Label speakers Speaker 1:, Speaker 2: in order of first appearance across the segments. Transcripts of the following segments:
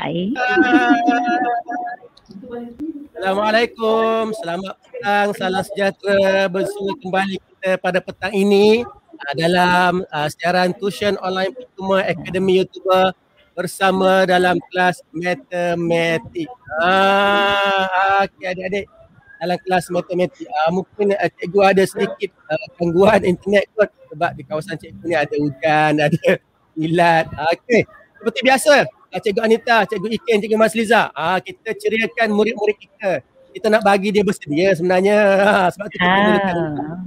Speaker 1: Hai. Assalamualaikum. Selamat petang. Salam sejahtera
Speaker 2: bersama kembali kita pada petang ini uh, dalam uh, siaran tuition online pertama Akademi YouTuber bersama dalam kelas matematik. Ah, okay, adik-adik dalam kelas matematik. Uh, mungkin uh, cikgu ada sedikit gangguan internet kot sebab di kawasan cikgu ni ada hujan, ada hilat. Okay, Seperti biasa, uh, Cikgu Anita, Cikgu Iken, Cikgu Liza. Ah kita ceriakan murid-murid kita. Kita nak bagi dia bersedia sebenarnya uh, sebab tu kita mulakan. Ah.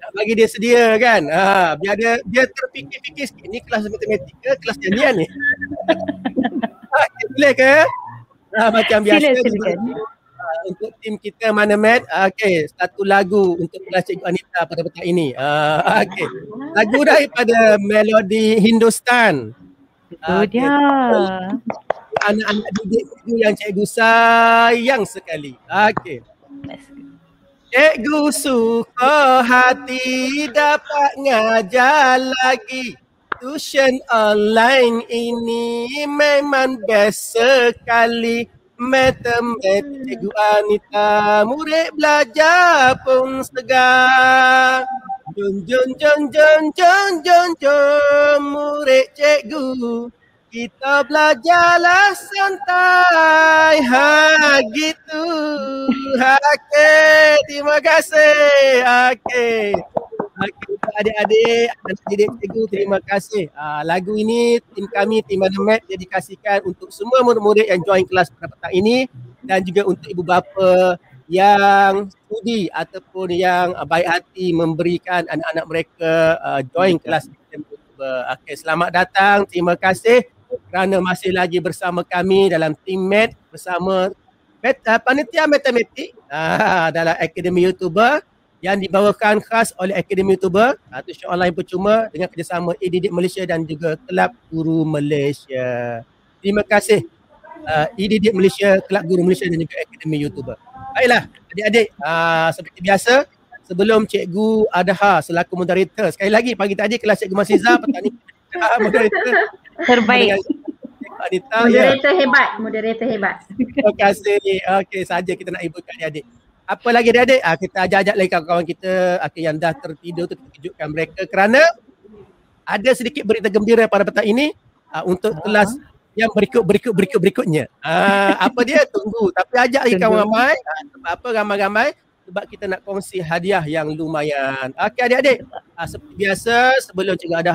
Speaker 2: Nak bagi dia sedia kan? Ah biar dia dia terfikir-fikir sikit. Ni kelas matematika, kelas jadian ni. Ah, boleh ke? Uh, macam biasa. Sila, silakan. Sebenarnya. untuk tim kita mana Matt? Uh, okay, satu lagu untuk kelas Cikgu Anita pada petang ini. Uh, okay, lagu daripada melodi Hindustan. Itu ah, okay. Oh, dia. Anak-anak didik cikgu yang cikgu sayang sekali. Okey. Cikgu suka hati dapat ngajar lagi. Tuition online ini memang best sekali. Matematik cikgu Anita murid belajar pun segar. Jeng jeng jeng jeng jeng jeng jeng murid cikgu kita belajarlah santai ha gitu ha okay. terima kasih ha okey okey ha, adik-adik dan adik cikgu terima kasih uh, lagu ini tim kami tim Mat dedikasikan untuk semua murid-murid yang join kelas pada petang ini dan juga untuk ibu bapa yang sudi ataupun yang baik hati memberikan anak-anak mereka uh, join kelas Okay, selamat datang. Terima kasih kerana masih lagi bersama kami dalam Team Mat bersama Met, uh, Panitia Matematik uh, dalam Akademi YouTuber yang dibawakan khas oleh Akademi YouTuber atau uh, show online percuma dengan kerjasama EDD Malaysia dan juga Kelab Guru Malaysia. Terima kasih uh, EDD Malaysia, Kelab Guru Malaysia dan juga Akademi Youtuber. Baiklah, adik-adik, uh, seperti biasa, sebelum Cikgu Adha selaku moderator, sekali lagi pagi tadi kelas Cikgu Masiza, petani moderator. Terbaik. Anita, ya. moderator ya.
Speaker 3: hebat, moderator hebat.
Speaker 2: Terima kasih. Okey, saja kita nak ibukan adik-adik. Apa lagi adik-adik? Uh, kita ajak-ajak lagi kawan-kawan kita uh, yang dah tertidur tu kita kejutkan mereka kerana ada sedikit berita gembira pada petang ini uh, untuk kelas yang berikut berikut berikut berikutnya. Uh, apa dia tunggu tapi ajak lagi kawan ramai. Ah, sebab apa ramai-ramai? Sebab kita nak kongsi hadiah yang lumayan. Okey adik-adik. Uh, seperti biasa sebelum cikgu ada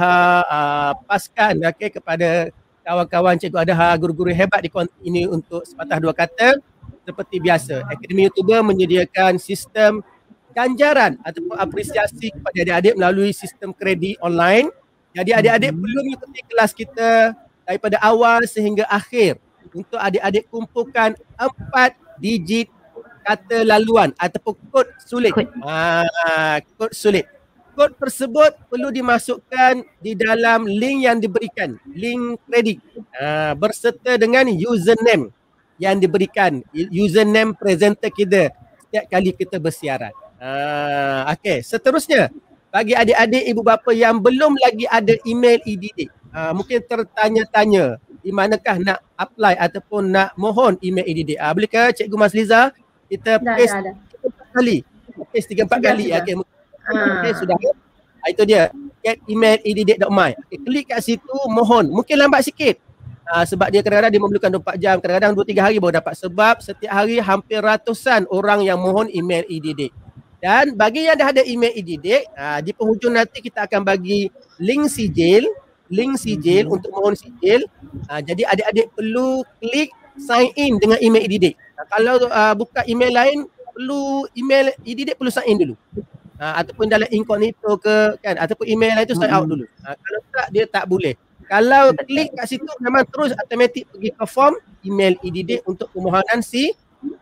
Speaker 2: uh, paskan okey kepada kawan-kawan cikgu ada ha guru-guru hebat di ini untuk sepatah dua kata seperti biasa Akademi YouTuber menyediakan sistem ganjaran ataupun apresiasi kepada adik-adik melalui sistem kredit online. Jadi adik-adik perlu hmm. mengikuti kelas kita daripada awal sehingga akhir untuk adik-adik kumpulkan empat digit kata laluan ataupun kod sulit. Ah, kod sulit. Kod tersebut perlu dimasukkan di dalam link yang diberikan, link kredit ah, berserta dengan username yang diberikan, username presenter kita setiap kali kita bersiaran. Ah, okay. Seterusnya, bagi adik-adik ibu bapa yang belum lagi ada email EDD, uh, mungkin tertanya-tanya di manakah nak apply ataupun nak mohon email EDDR. Ah, Bolehkah Cikgu Liza, kita paste tiga empat kali? Paste tiga empat kali. Sudah. Okay. Okay, ha. sudah. Uh, itu dia. Get email EDDR.my. Okay, klik kat situ mohon. Mungkin lambat sikit. Uh, sebab dia kadang-kadang dia memerlukan 24 jam, kadang-kadang 2-3 hari baru dapat sebab setiap hari hampir ratusan orang yang mohon email EDD. Dan bagi yang dah ada email EDD, uh, di penghujung nanti kita akan bagi link sijil link sijil mhm. untuk mohon sijil. Ha, jadi adik-adik perlu klik sign in dengan email idd. Ha, ah, kalau uh, buka email lain perlu email idd perlu sign in dulu. Ha, ataupun dalam incognito ke kan ataupun email lain tu sign out mhm. dulu. Ha, kalau tak dia tak boleh. Kalau klik kat situ memang terus automatik pergi ke form email idd untuk permohonan si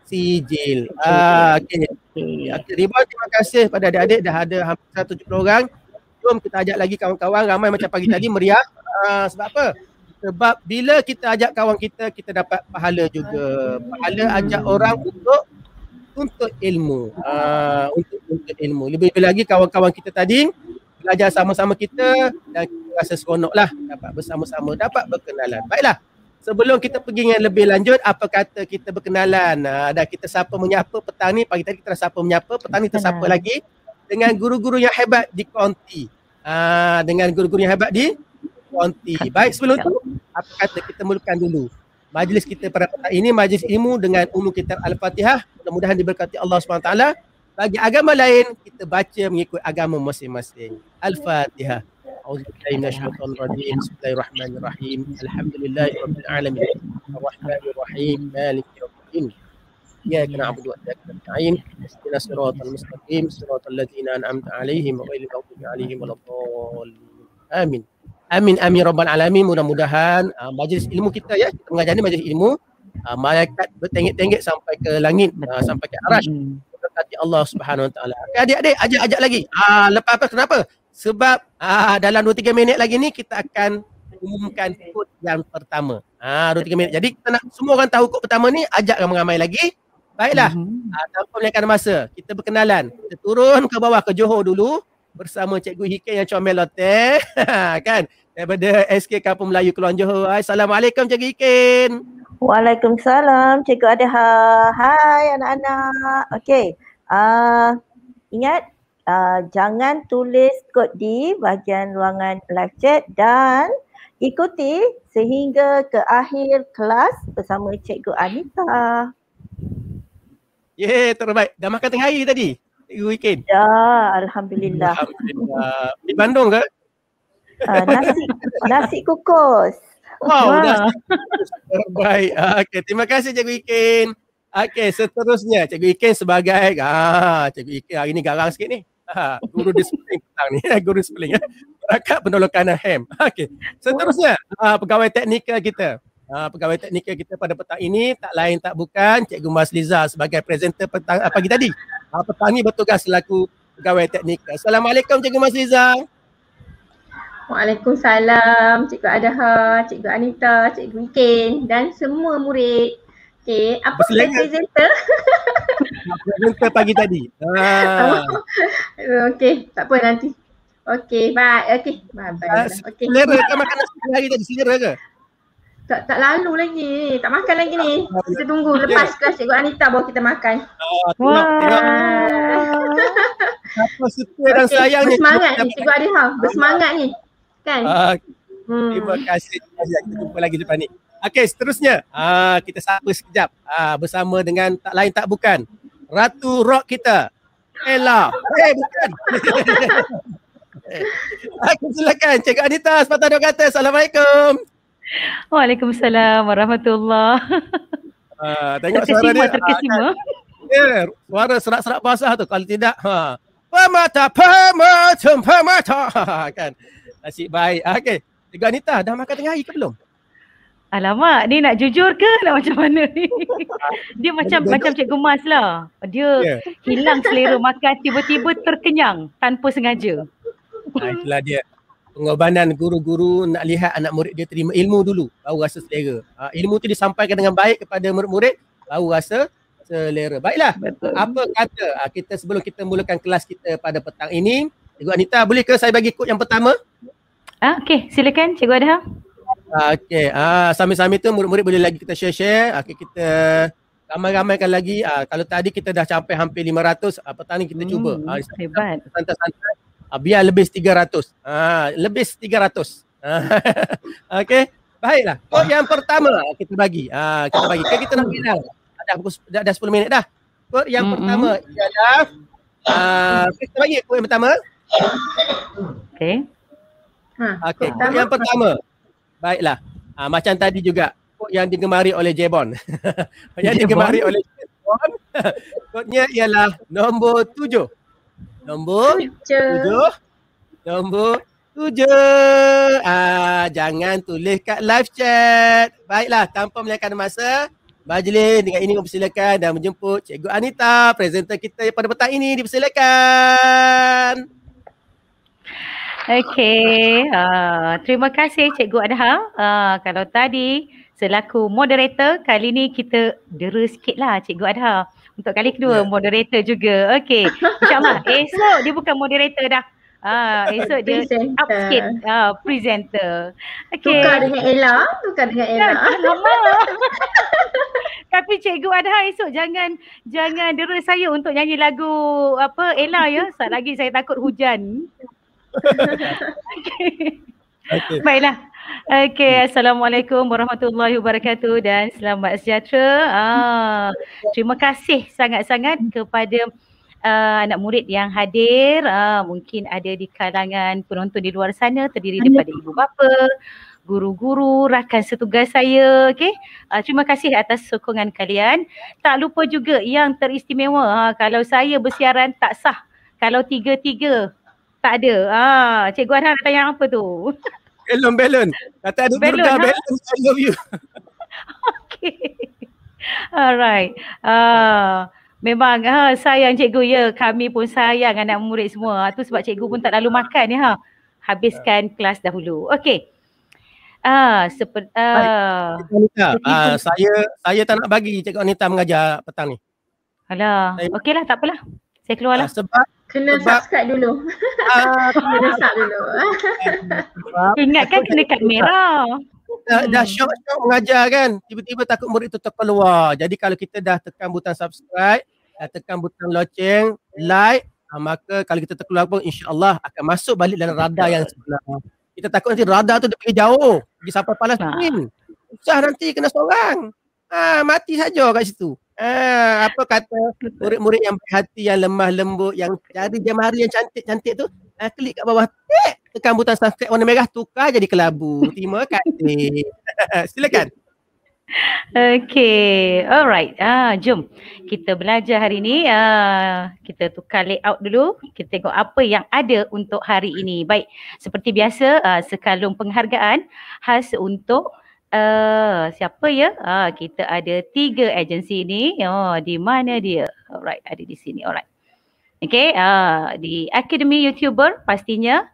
Speaker 2: sijil.
Speaker 1: Ah, okay. okay.
Speaker 2: Ribuan terima kasih pada adik-adik dah ada hampir 170 orang. Jom kita ajak lagi kawan-kawan ramai macam pagi tadi meriah. Uh, sebab apa? Sebab bila kita ajak kawan kita, kita dapat pahala juga. Pahala ajak orang untuk untuk ilmu. Uh, untuk untuk ilmu. Lebih-lebih lagi kawan-kawan kita tadi belajar sama-sama kita dan kita rasa seronok lah dapat bersama-sama, dapat berkenalan. Baiklah. Sebelum kita pergi yang lebih lanjut, apa kata kita berkenalan? Uh, dah kita sapa menyapa petang ni, pagi tadi kita dah sapa menyapa, petang ni tersapa lagi dengan guru-guru yang hebat di konti. Aa, ha, dengan guru-guru yang hebat di konti. Baik sebelum tu, apa kata kita mulakan dulu. Majlis kita pada petang ini, majlis ilmu dengan ulu kitab Al-Fatihah. Mudah-mudahan diberkati Allah SWT. Bagi agama lain, kita baca mengikut agama masing-masing. Al-Fatihah. أعوذ بالله من الشيطان الرجيم بسم الله الرحمن الرحيم الحمد لله رب العالمين الرحمن الرحيم مالك يوم الدين إياك نعبد وإياك نستعين اهدنا الصراط المستقيم صراط الذين أنعمت عليهم غير المغضوب عليهم ولا الضالين آمين Amin amin rabbal alamin mudah-mudahan majlis ilmu kita ya pengajian ni majlis ilmu malaikat bertengik-tengik sampai ke langit sampai ke arasy hmm. berkati Allah Subhanahu wa taala. Okay, adik-adik ajak-ajak lagi. Ah lepas apa kenapa? Sebab uh, dalam 2 3 minit lagi ni kita akan umumkan kod yang pertama. Ah uh, 2 minit. Jadi kita nak semua orang tahu kod pertama ni ajak ramai-ramai lagi. Baiklah, mm-hmm. uh, tanpa melihatkan masa, kita berkenalan. Kita turun ke bawah ke Johor dulu bersama Cikgu Hikin yang comel hotel. kan? Daripada SK Kampung Melayu Keluang Johor. Hai.
Speaker 3: Assalamualaikum Cikgu Hikin. Waalaikumsalam Cikgu Adha. Hai anak-anak. Okey. Uh, ingat uh, jangan tulis kod di bahagian ruangan live chat dan ikuti sehingga ke akhir kelas bersama Cikgu Anita.
Speaker 2: Ye, ya, terbaik. Dah makan tengah hari tadi? Cikgu Ikin.
Speaker 3: Ya, alhamdulillah.
Speaker 2: alhamdulillah.
Speaker 3: Di Bandung ke? Uh, nasi nasi kukus. Wow, wow. dah.
Speaker 2: terbaik. Ah, okey, terima kasih Cikgu Ikin. Okey, seterusnya Cikgu Ikin sebagai ha, ah, Cikgu Ikin hari ni garang sikit ni. Ha, guru disiplin petang ni, guru disiplin ya. Rakat penolong kanan ham. Okey. Seterusnya, ah, pegawai teknikal kita uh, pegawai teknikal kita pada petang ini tak lain tak bukan Cikgu Liza sebagai presenter petang uh, pagi tadi. Uh, petang ini bertugas selaku pegawai teknikal. Assalamualaikum Cikgu
Speaker 3: Liza. Waalaikumsalam Cikgu Adha, Cikgu Anita, Cikgu Ikin dan semua murid. Okay, apa Berselengat. presenter?
Speaker 2: presenter pagi tadi. Ah.
Speaker 3: Oh, okey, tak apa nanti. Okay, bye. Okay, bye bye. Okay. Okey. Selera ke makan nasi hari tadi? Selera ke? Tak tak lalu lagi. Tak makan lagi ni. Kita tunggu lepas yeah. kelas cikgu Anita bawa kita makan. Uh, Wah. Wow. setia dan okay. sayang bersemangat ni. Cikgu Adiha, bersemangat ni. Kan?
Speaker 2: Uh, hmm. Terima kasih. Kita jumpa lagi depan ni. Okey, seterusnya uh, kita sapa sekejap uh, bersama dengan tak lain tak bukan Ratu Rock kita, Ella. Hey, eh, bukan. Aku eh, silakan Cikgu Anita sepatah dua kata. Assalamualaikum. Waalaikumsalam warahmatullahi
Speaker 1: wabarakatuh. tengok terkesima, suara dia. Terkesima. Ya,
Speaker 2: ah, kan? eh, suara serak-serak bahasa tu. Kalau tidak, ha. Pemata, pemata, pemata. Ha, ha, ha, kan? Nasib baik. Ah, okey. Tiga Anita, dah makan tengah hari ke belum?
Speaker 4: Alamak, ni nak jujur ke nak macam mana ni? Dia macam macam Cik Gemas lah. Dia yeah. hilang selera makan tiba-tiba terkenyang tanpa sengaja.
Speaker 2: Ah, itulah dia pengorbanan guru-guru nak lihat anak murid dia terima ilmu dulu baru rasa selera. Ha, ilmu tu disampaikan dengan baik kepada murid-murid baru rasa selera. Baiklah. Betul. Apa kata ha, kita sebelum kita mulakan kelas kita pada petang ini? Cikgu Anita, boleh ke saya bagi kod yang pertama? Ah, okey, silakan Cikgu Adham. ha? okey. Ah, sambil-sambil tu murid-murid boleh lagi kita share-share. Ha, okey, kita ramai-ramaikan lagi. Ah, kalau tadi kita dah sampai hampir 500, ah, petang ni kita hmm, cuba. Ah, hebat. Santai-santai. Uh, biar lebih 300. Uh, ah. ah, lebih 300. Uh, Okey. Baiklah. Oh, yang pertama lah kita bagi. Uh, kita bagi. Kan kita nak final. Dah, dah, dah 10 minit dah. Kod yang mm-hmm. pertama ialah. Uh, kita bagi kod yang pertama. Okey. Ha, okay. Kod yang pertama. Baiklah. Uh, macam tadi juga. Kod yang digemari oleh Jebon. yang digemari oleh
Speaker 1: Jebon.
Speaker 2: Kodnya ialah nombor tujuh. Nombor tujuh. Nombor tujuh. Ah, jangan tulis kat live chat. Baiklah, tanpa melihatkan masa, Majlis dengan ini mempersilakan dan menjemput Cikgu Anita, presenter kita pada petang ini dipersilakan.
Speaker 4: Okay, uh, ah, terima kasih Cikgu Adha. Uh, kalau tadi selaku moderator, kali ini kita dera sikit lah, Cikgu Adha untuk kali kedua yeah. moderator juga. Okey. InsyaAllah esok dia bukan moderator dah. Ah, esok dia up sikit ah, presenter. Okey. Tukar dengan Ella, tukar dengan Ella. Nah, lama. Tapi Cikgu Adha esok jangan jangan dera saya untuk nyanyi lagu apa Ella ya. Sat lagi saya takut hujan. Okey. Okay. Baiklah. Okay, hmm. Assalamualaikum Warahmatullahi Wabarakatuh dan selamat sejahtera. Ah, terima kasih sangat-sangat hmm. kepada uh, anak murid yang hadir. Ah, mungkin ada di kalangan penonton di luar sana terdiri daripada ibu bapa, guru-guru, rakan setugas saya. Okay, uh, ah, terima kasih atas sokongan kalian. Tak lupa juga yang teristimewa. Ha, kalau saya bersiaran tak sah. Kalau tiga-tiga tak ada. Ah, ha, Cikgu Anah tanya apa tu?
Speaker 2: Ellen Belon, Kata ada Belon, Durga ha? Bellen. I love
Speaker 1: you.
Speaker 4: okay. Alright. Uh, memang ha, sayang cikgu ya. Kami pun sayang anak murid semua. Itu ha, sebab cikgu pun tak lalu makan ya. Ha. Habiskan uh. kelas dahulu. Okay. Ah, seper, uh,
Speaker 2: Baik, ah, ah saya saya tak nak bagi Cikgu Anita mengajar petang ni. Alah, okeylah tak apalah. Saya keluarlah. Ah, sebab Kena sebab,
Speaker 3: subscribe dulu. Uh, kena
Speaker 1: sub dulu.
Speaker 2: Sebab, Ingatkan kena kat merah. Dah, dah hmm. syok-syok mengajar kan. Tiba-tiba takut murid tu terkeluar. Jadi kalau kita dah tekan butang subscribe, dah tekan butang loceng, like, ha, maka kalau kita terkeluar pun insyaAllah akan masuk balik dalam radar yang sebenar. Kita takut nanti radar tu dia pergi jauh. Pergi sampai palas nah. Susah nanti kena seorang. Ha, mati saja kat situ. Ah, apa kata murid-murid yang berhati yang lemah lembut yang cari jam hari yang cantik-cantik tu ah, klik kat bawah Eh, tekan butang subscribe warna merah tukar jadi kelabu. Terima kasih. Silakan. Okay, alright. Ah, jom kita belajar
Speaker 4: hari ini. Ah, kita tukar layout dulu. Kita tengok apa yang ada untuk hari ini. Baik, seperti biasa, ah, sekalung penghargaan khas untuk Uh, siapa ya? Uh, kita ada tiga agensi ni. Oh, di mana dia? Alright, ada di sini. Alright. Okay, uh, di Akademi YouTuber pastinya.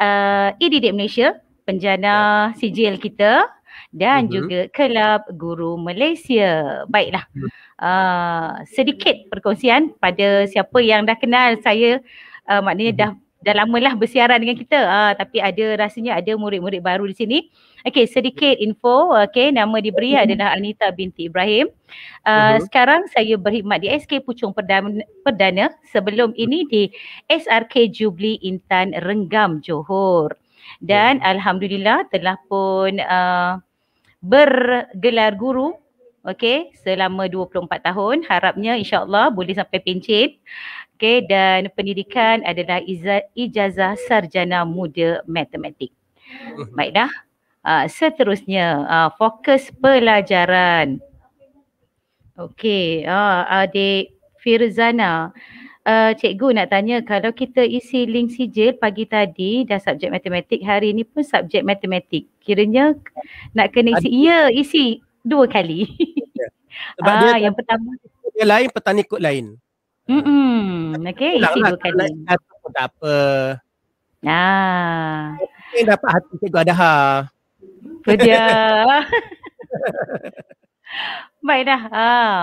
Speaker 4: Uh, eh, EDD Malaysia, penjana ya. sijil kita. Dan uh-huh. juga Kelab Guru Malaysia. Baiklah. Uh, sedikit perkongsian pada siapa yang dah kenal saya. Uh, maknanya uh-huh. dah dah lama lah bersiaran dengan kita. Ah, tapi ada rasanya ada murid-murid baru di sini. Okey, sedikit info. Okey, nama diberi mm-hmm. adalah Anita binti Ibrahim. Uh, uh-huh. Sekarang saya berkhidmat di SK Pucung Perdana, Perdana. Sebelum ini di SRK Jubli Intan Renggam Johor. Dan yeah. Alhamdulillah telah pun uh, bergelar guru okey selama 24 tahun harapnya insyaallah boleh sampai pencen okey dan pendidikan adalah ijazah sarjana muda matematik hmm. baiklah uh, seterusnya uh, fokus pelajaran okey uh, adik Firzana Uh, cikgu nak tanya kalau kita isi link sijil pagi tadi dah subjek matematik hari ini pun subjek matematik kiranya nak kena isi Adik. ya isi dua kali. Ya. ah, dia yang, yang pertama
Speaker 2: yang lain petani ikut lain. Hmm. okay, isi dua kali. Satu pun tak apa. Nah. Ini dapat hati cikgu ada ha. Kerja.
Speaker 4: Baiklah. Ah.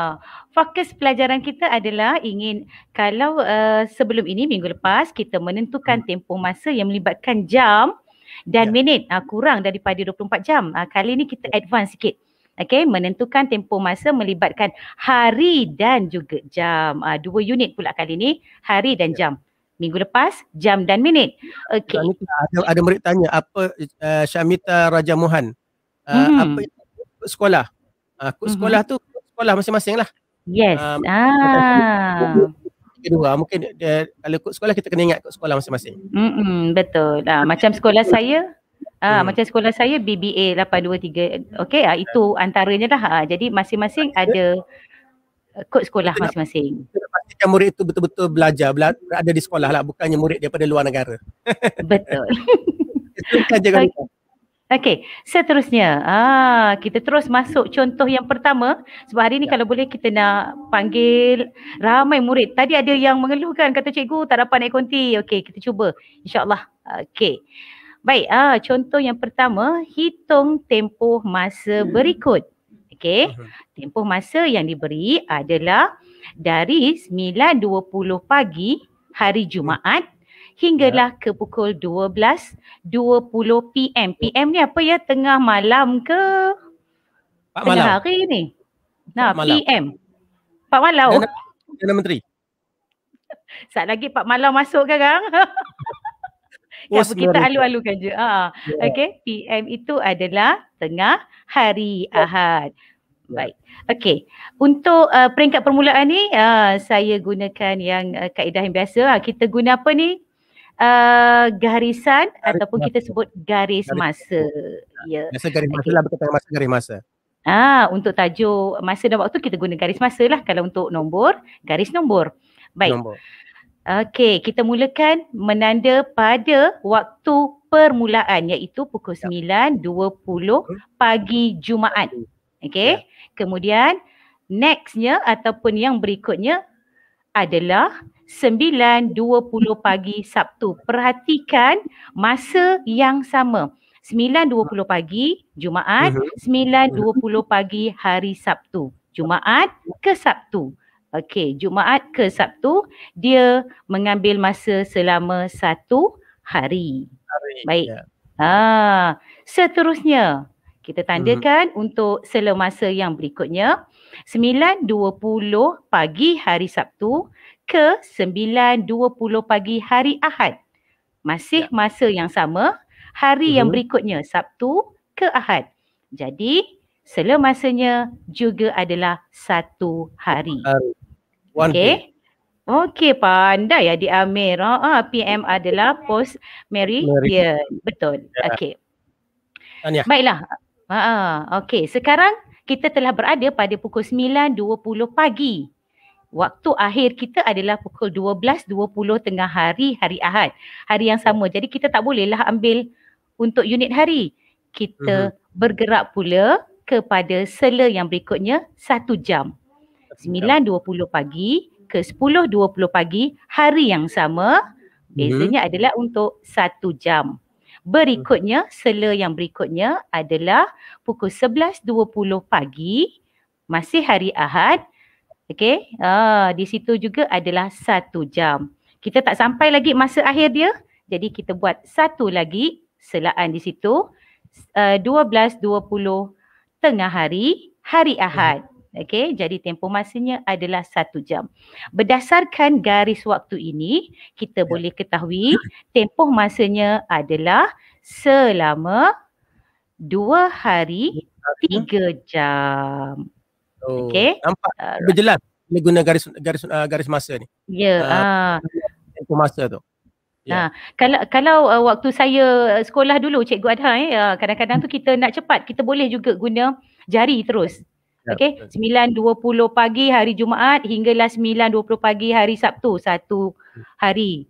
Speaker 4: Fokus pelajaran kita adalah ingin kalau uh, sebelum ini minggu lepas kita menentukan hmm. tempoh masa yang melibatkan jam dan ya. minit uh, kurang daripada 24 jam. Uh, kali ini kita advance sikit. Okay, menentukan tempoh masa melibatkan hari dan juga jam. Uh, dua unit pula kali ni, hari dan ya. jam. Minggu lepas, jam dan minit. Okay.
Speaker 2: Ada, ada murid tanya, apa uh, Syamita Raja Mohan? Uh, ah, hmm. Apa itu sekolah? Uh, ah, kod hmm. sekolah hmm. tu kod sekolah masing-masing lah. Yes. Um, ah. Kedua, mungkin dia, kalau kod sekolah kita kena ingat kod sekolah masing-masing.
Speaker 4: Hmm, betul. Uh, macam sekolah saya, Ah hmm. macam sekolah saya BBA 823. Okey ah itu antaranya dah. Ah jadi masing-masing ada eh, kod sekolah
Speaker 2: masing-masing. Nak, murid itu betul-betul belajar bela- ada di sekolah lah bukannya murid daripada luar negara. Betul.
Speaker 1: itu saja kan.
Speaker 4: Okey, seterusnya. Ah kita terus masuk contoh yang pertama. Sebab hari ni ya. kalau boleh kita nak panggil ramai murid. Tadi ada yang mengeluhkan kata cikgu tak dapat naik konti. Okey, kita cuba. Insyaallah. Ah, okey. Baik, ah, contoh yang pertama, hitung tempoh masa hmm. berikut. Okey, tempoh masa yang diberi adalah dari 9.20 pagi hari Jumaat hinggalah ya. ke pukul 12.20 PM. PM ni apa ya? Tengah malam ke? Pak malam. Tengah hari ni. Nah, Pak PM. Pak malam. Perdana Menteri. Saat lagi Pak Malam masuk kan kang?
Speaker 2: kan? Oh, kita alu-alukan
Speaker 4: je. Ha. ha. Yeah. Okay, PM itu adalah tengah hari oh. Ahad. Ya. Baik. Okay, Untuk uh, peringkat permulaan ni, uh, saya gunakan yang uh, kaedah yang biasa. Uh, kita guna apa ni? Uh, garisan garis ataupun masa. kita sebut garis masa. Ya. Biasa garis masa
Speaker 2: lah. Berkata masa garis masa.
Speaker 4: Ah, untuk tajuk masa dan waktu kita guna garis masa lah. Kalau untuk nombor, garis nombor. Baik. Nombor. Okey, kita mulakan menanda pada waktu permulaan iaitu pukul 9.20 ya. pagi Jumaat. Okey. Ya. Kemudian nextnya ataupun yang berikutnya adalah 9.20 pagi Sabtu. Perhatikan masa yang sama. 9.20 pagi Jumaat, 9.20 mhm. pagi hari Sabtu. Jumaat ke Sabtu. Okey, Jumaat ke Sabtu dia mengambil masa selama satu hari. hari Baik. Ya. Ha, seterusnya kita tandakan uh-huh. untuk selemasa yang berikutnya 9.20 pagi hari Sabtu ke 9.20 pagi hari Ahad. Masih ya. masa yang sama hari uh-huh. yang mhm. berikutnya Sabtu ke Ahad. Jadi selemasanya juga adalah satu hari. Satu hari. One okay. pay. Okay, pandai ya di Amir. Ah, ah, PM adalah post Mary. Ya, betul. Yeah. Okay. Tanya. Baiklah. Ah, ah. okay, sekarang kita telah berada pada pukul 9.20 pagi. Waktu akhir kita adalah pukul 12.20 tengah hari, hari Ahad. Hari yang sama. Jadi kita tak bolehlah ambil untuk unit hari. Kita uh-huh. bergerak pula kepada sela yang berikutnya satu jam. 9.20 pagi ke 10.20 pagi hari yang sama Biasanya hmm. adalah untuk satu jam Berikutnya, hmm. sela yang berikutnya adalah pukul 11.20 pagi Masih hari Ahad Okay, ah, di situ juga adalah satu jam Kita tak sampai lagi masa akhir dia Jadi kita buat satu lagi selaan di situ ah, uh, 12.20 tengah hari, hari Ahad Okey, jadi tempoh masanya adalah satu jam. Berdasarkan garis waktu ini, kita ya. boleh ketahui hmm. tempoh masanya adalah selama dua hari tiga
Speaker 2: jam. Oh, Okey. Nampak lebih jelas bila guna garis garis uh, garis masa ni.
Speaker 4: Ya. Uh,
Speaker 2: tempoh masa tu.
Speaker 4: Yeah. Ya. Ha kalau kalau uh, waktu saya sekolah dulu cikgu ada eh uh, kadang-kadang tu kita nak cepat kita boleh juga guna jari terus Yep. Okay, 9.20 pagi hari Jumaat hinggalah 9.20 pagi hari Sabtu, satu hmm. hari.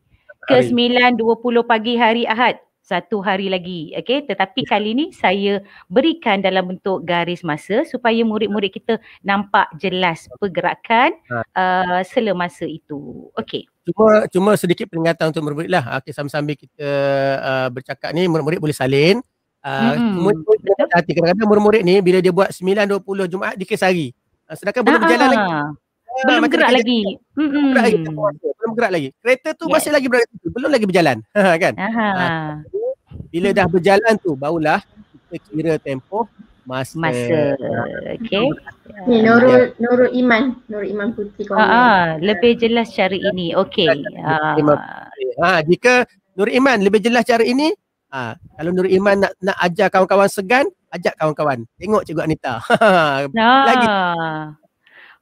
Speaker 4: Ke hari. 9.20 pagi hari Ahad, satu hari lagi. Okay, tetapi ya. kali ini saya berikan dalam bentuk garis masa supaya murid-murid kita nampak jelas pergerakan ha. uh, eh, selemasa itu. Okay.
Speaker 2: Cuma cuma sedikit peringatan untuk murid-murid lah. Okay, sambil-sambil kita uh, bercakap ni, murid-murid boleh salin. Uh, mm-hmm. hati. Kadang-kadang murid-murid ni bila dia buat 9.20 Jumaat di Kesari.
Speaker 1: Uh, sedangkan belum ah, berjalan lagi. Uh, belum gerak kita lagi.
Speaker 2: Kita, kita, mm-hmm. Belum gerak lagi. Kereta tu yes. masih lagi berada situ. Belum lagi berjalan. Ha, kan? Uh, bila dah berjalan tu barulah kita kira tempoh masa. Masa.
Speaker 3: Okay. Ni Nurul, Nurul Iman. Nurul Iman Putih. Ha, uh-huh.
Speaker 4: lebih
Speaker 2: jelas cara ini. Okay. Ah uh. jika Nur Iman lebih jelas cara ini, Ha, kalau Nur Iman nak nak ajar kawan-kawan segan, ajak kawan-kawan. Tengok Cikgu Anita.
Speaker 1: ah. Lagi.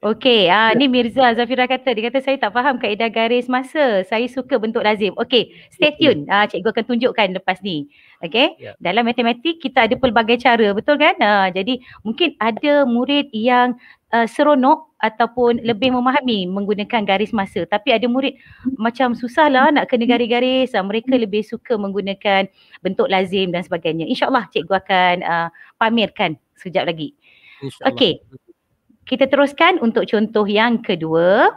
Speaker 4: Okey, ah, ya. ni Mirza Zafira kata, dia kata saya tak faham kaedah garis masa. Saya suka bentuk lazim. Okey, stay tune. Ah, cikgu akan tunjukkan lepas ni. Okey, yeah. dalam matematik kita ada pelbagai cara, betul kan? Ah, jadi mungkin ada murid yang uh, seronok ataupun lebih memahami menggunakan garis masa. Tapi ada murid macam susah lah nak kena garis-garis. Uh, mereka lebih suka menggunakan bentuk lazim dan sebagainya. InsyaAllah cikgu akan uh, pamerkan sekejap lagi. Okey. Kita teruskan untuk contoh yang kedua.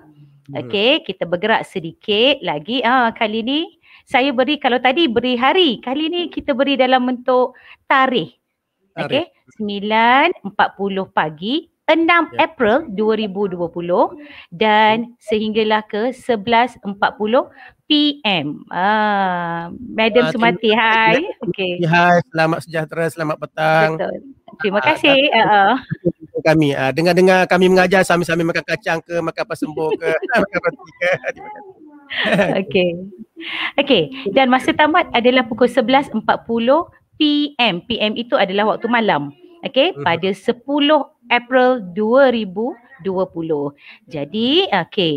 Speaker 4: Hmm. Okey, kita bergerak sedikit lagi. Ah, kali ni saya beri kalau tadi beri hari, kali ni kita beri dalam bentuk tarikh. tarikh. Okey, 9.40 pagi 6 ya. April 2020 dan sehinggalah ke 11.40 PM. Ah, Madam ah, Sumati, hai. Okay. Hai,
Speaker 2: selamat sejahtera, selamat petang. Betul.
Speaker 4: Terima ah, kasih. uh-uh.
Speaker 2: Kami ah, dengar-dengar kami mengajar sambil-sambil makan kacang ke, makan pasembur ke, makan
Speaker 1: roti ke. Okey.
Speaker 4: Okey, dan masa tamat adalah pukul 11.40 PM. PM itu adalah waktu malam okey mhm. pada 10 April 2020. Jadi okey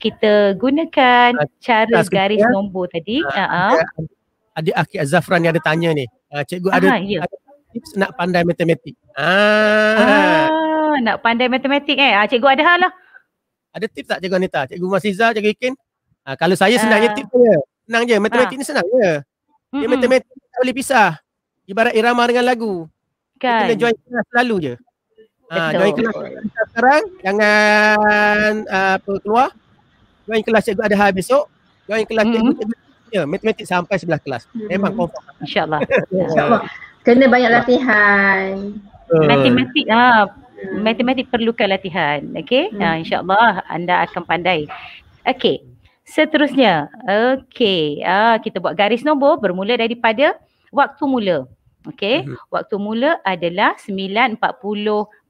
Speaker 4: kita gunakan cara garis nombor tadi.
Speaker 2: Uh-huh. Adik Aki Azafran yang ada tanya ni. Ah, cikgu ada, Aha, ya. ada tips nak pandai matematik. Ah.
Speaker 4: ah nak pandai matematik eh. Ah cikgu ada hal lah.
Speaker 2: Ada tips tak cikgu Anita? Cikgu Masiza, cikgu Ikin? Ah kalau saya ah. senangnya ah. tips saya senang je. Matematik ah. ni senang je. Dia mm-hmm. matematik tak boleh pisah. Ibarat irama dengan lagu kan. Dia kena join kelas selalu je.
Speaker 1: Ha, join kelas
Speaker 2: sekarang. Jangan uh, keluar. Join kelas cikgu ada hari besok. Join kelas mm-hmm. cikgu cikgu Ya, matematik sampai sebelah kelas. Hmm. Memang mm-hmm. confirm. InsyaAllah. Yeah.
Speaker 3: Kena banyak latihan. Uh. Matematik
Speaker 4: lah. Matematik perlukan latihan. Okay. Ha, mm. Uh, InsyaAllah anda akan pandai. Okay. Seterusnya. Okay. Uh, ah, kita buat garis nombor bermula daripada waktu mula. Okey, mm-hmm. waktu mula adalah 9.40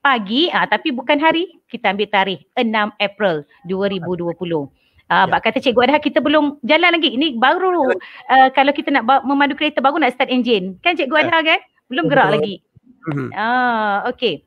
Speaker 4: pagi Ah, tapi bukan hari, kita ambil tarikh 6 April 2020. Uh, ah, ya. Kata cikgu adalah kita belum jalan lagi. Ini baru uh, kalau kita nak memandu kereta baru nak start engine Kan cikgu adalah ya. kan? Belum gerak ya. lagi. Mhm. Ah, uh, okay.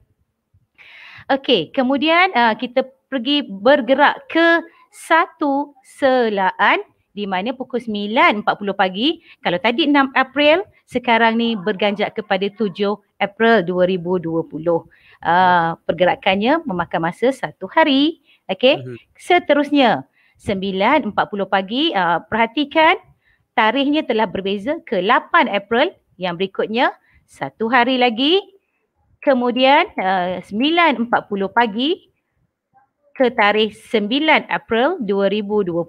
Speaker 4: Okay, kemudian uh, kita pergi bergerak ke satu selaan di mana pukul 9.40 pagi kalau tadi 6 April sekarang ni berganjak kepada 7 April 2020. Uh, ah, pergerakannya memakan masa satu hari. Okey. Mhm. Seterusnya 9.40 pagi uh, perhatikan tarikhnya telah berbeza ke 8 April yang berikutnya satu hari lagi. Kemudian ah, uh, 9.40 pagi ke tarikh 9 April 2020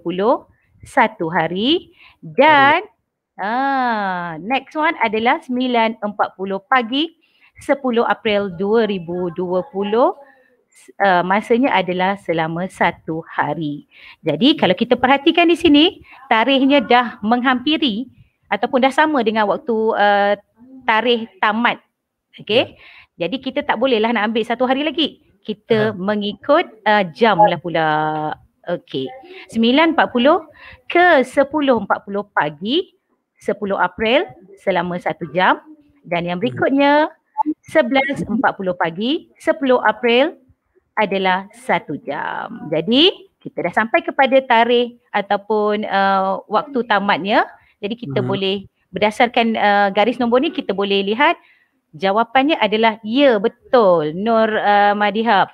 Speaker 4: satu hari dan ah, next one adalah 9.40 pagi 10 April 2020 uh, ah, masanya adalah selama satu hari. Jadi hmm. kalau kita perhatikan di sini tarikhnya dah menghampiri ataupun dah sama dengan waktu uh, tarikh tamat. Okay. Ya. Jadi kita tak bolehlah nak ambil satu hari lagi. Kita uh. mengikut uh, ah, jam lah pula. Okey. 9.40 ke 10.40 pagi 10 April selama 1 jam dan yang berikutnya 11.40 pagi 10 April adalah 1 jam. Jadi kita dah sampai kepada tarikh ataupun uh, waktu tamatnya. Jadi kita hmm. boleh berdasarkan uh, garis nombor ni kita boleh lihat jawapannya adalah ya betul Nur uh, Madihab.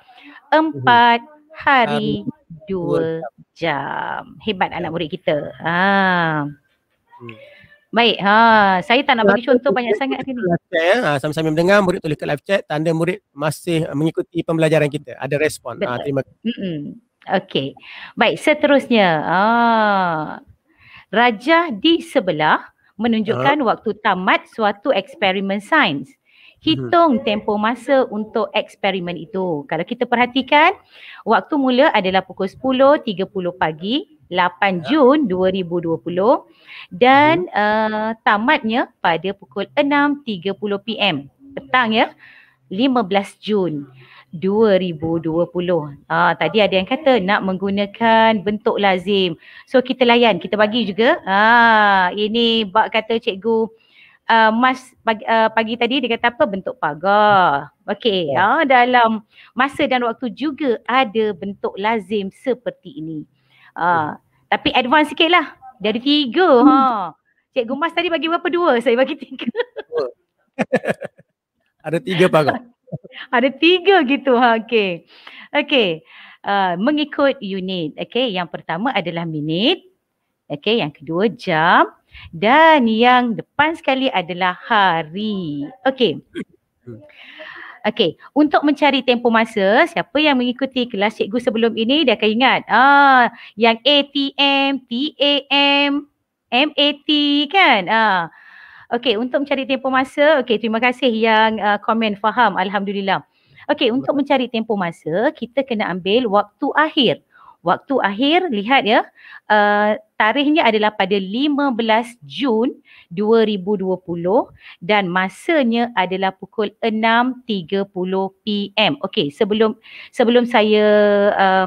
Speaker 4: Empat mhm. hari 2
Speaker 2: jam. Hebat anak murid kita. Ha.
Speaker 4: Hmm. Baik, ha saya tak nak bagi contoh banyak sangat ni. Ya.
Speaker 2: Ha, sama-sama sambil mendengar murid tulis kat live chat tanda murid masih mengikuti pembelajaran kita. Ada respon. Ha terima kasih. Hmm. Okey. Baik,
Speaker 4: seterusnya. Ha rajah di sebelah menunjukkan ha. waktu tamat suatu eksperimen sains hitung mhm. tempoh masa untuk eksperimen itu. Kalau kita perhatikan, waktu mula adalah pukul 10.30 pagi 8 ya. Jun 2020 dan uh, tamatnya pada pukul 6.30 PM petang ya 15 Jun 2020. Uh, ah, tadi ada yang kata nak menggunakan bentuk lazim. So kita layan, kita bagi juga. Ha, uh, ini bak kata cikgu uh, mas pagi, uh, pagi tadi dia kata apa bentuk pagar. Okey, yeah. uh, ya, dalam masa dan waktu juga ada bentuk lazim seperti ini. Uh, yeah. Tapi advance sikitlah. lah dari tiga. Hmm. Ha. Cikgu Mas tadi bagi berapa? Dua. Saya bagi tiga.
Speaker 2: ada tiga pagar.
Speaker 4: ada tiga gitu. Ha. Okey. Okey. Uh, mengikut unit. okay. Yang pertama adalah minit. okay. Yang kedua jam. Dan yang depan sekali adalah hari. Okey. Okey, untuk mencari tempoh masa, siapa yang mengikuti kelas cikgu sebelum ini dia akan ingat. Ah, yang ATM, TAM, MAT kan? Ah. Okey, untuk mencari tempoh masa, okey terima kasih yang uh, komen faham. Alhamdulillah. Okey, untuk mencari tempoh masa, kita kena ambil waktu akhir waktu akhir lihat ya uh, eh, tarikhnya adalah pada 15 Jun 2020 dan masanya adalah pukul 6.30 PM. Okey sebelum sebelum saya uh,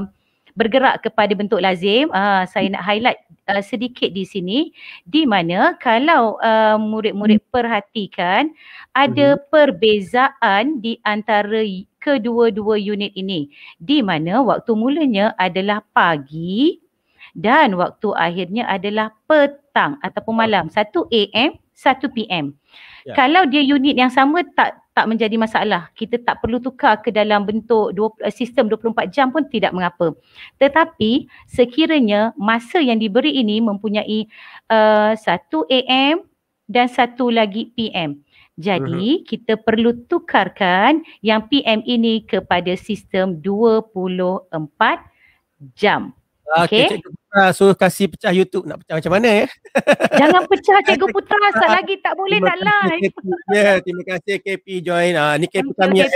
Speaker 4: bergerak kepada bentuk lazim uh, saya nak highlight uh, sedikit di sini di mana kalau uh, murid-murid hmm. perhatikan ada hmm. perbezaan di antara kedua-dua unit ini di mana waktu mulanya adalah pagi dan waktu akhirnya adalah petang ataupun malam 1 am 1 pm ya. kalau dia unit yang sama tak tak menjadi masalah. Kita tak perlu tukar ke dalam bentuk 20, eh, sistem 24 jam pun tidak mengapa. Tetapi sekiranya masa yang diberi ini mempunyai uh, 1 AM dan satu lagi PM. Jadi uh-huh. kita perlu tukarkan yang PM ini kepada sistem 24 jam. Ah, Okey. Okay,
Speaker 2: cikgu so kasih pecah YouTube nak pecah macam mana ya?
Speaker 4: Jangan pecah Cikgu Putra, asal lagi tak
Speaker 1: boleh nak live.
Speaker 2: KP. Yeah, terima kasih KP join. Ah, ni KP kami yang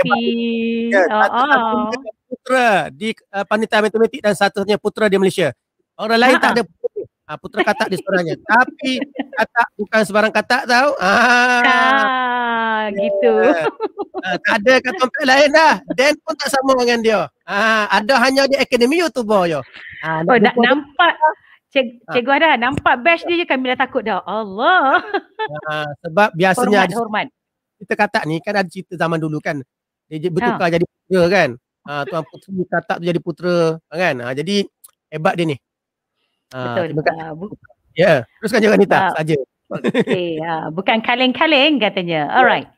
Speaker 1: ya, ah, ah.
Speaker 2: Putra di uh, Panitia Matematik dan satu-satunya Putra di Malaysia. Orang lain ha. tak ha. ada Ah putra katak dia sebenarnya. Tapi katak bukan sebarang katak tau. Ah, ah ya. gitu. Ah, tak ada kat tempat lain dah. Dan pun tak sama dengan dia. Ah ada hanya di akademi YouTube yo. Ah, oh nak nampak Cik, ah. Cikgu ada nampak bash dia je kami dah takut dah. Allah. Ah, sebab biasanya hormat, hormat. Kita katak ni kan ada cerita zaman dulu kan. Dia bertukar ah. jadi putera kan. Ah tuan putri katak tu jadi putera kan. Ah jadi hebat dia ni.
Speaker 1: Ah, Betul. kasih. Uh, yeah. Ya, teruskan jangan kita uh, ah. saja. Okey,
Speaker 2: uh, bukan
Speaker 4: kaleng-kaleng katanya. Ya. Alright.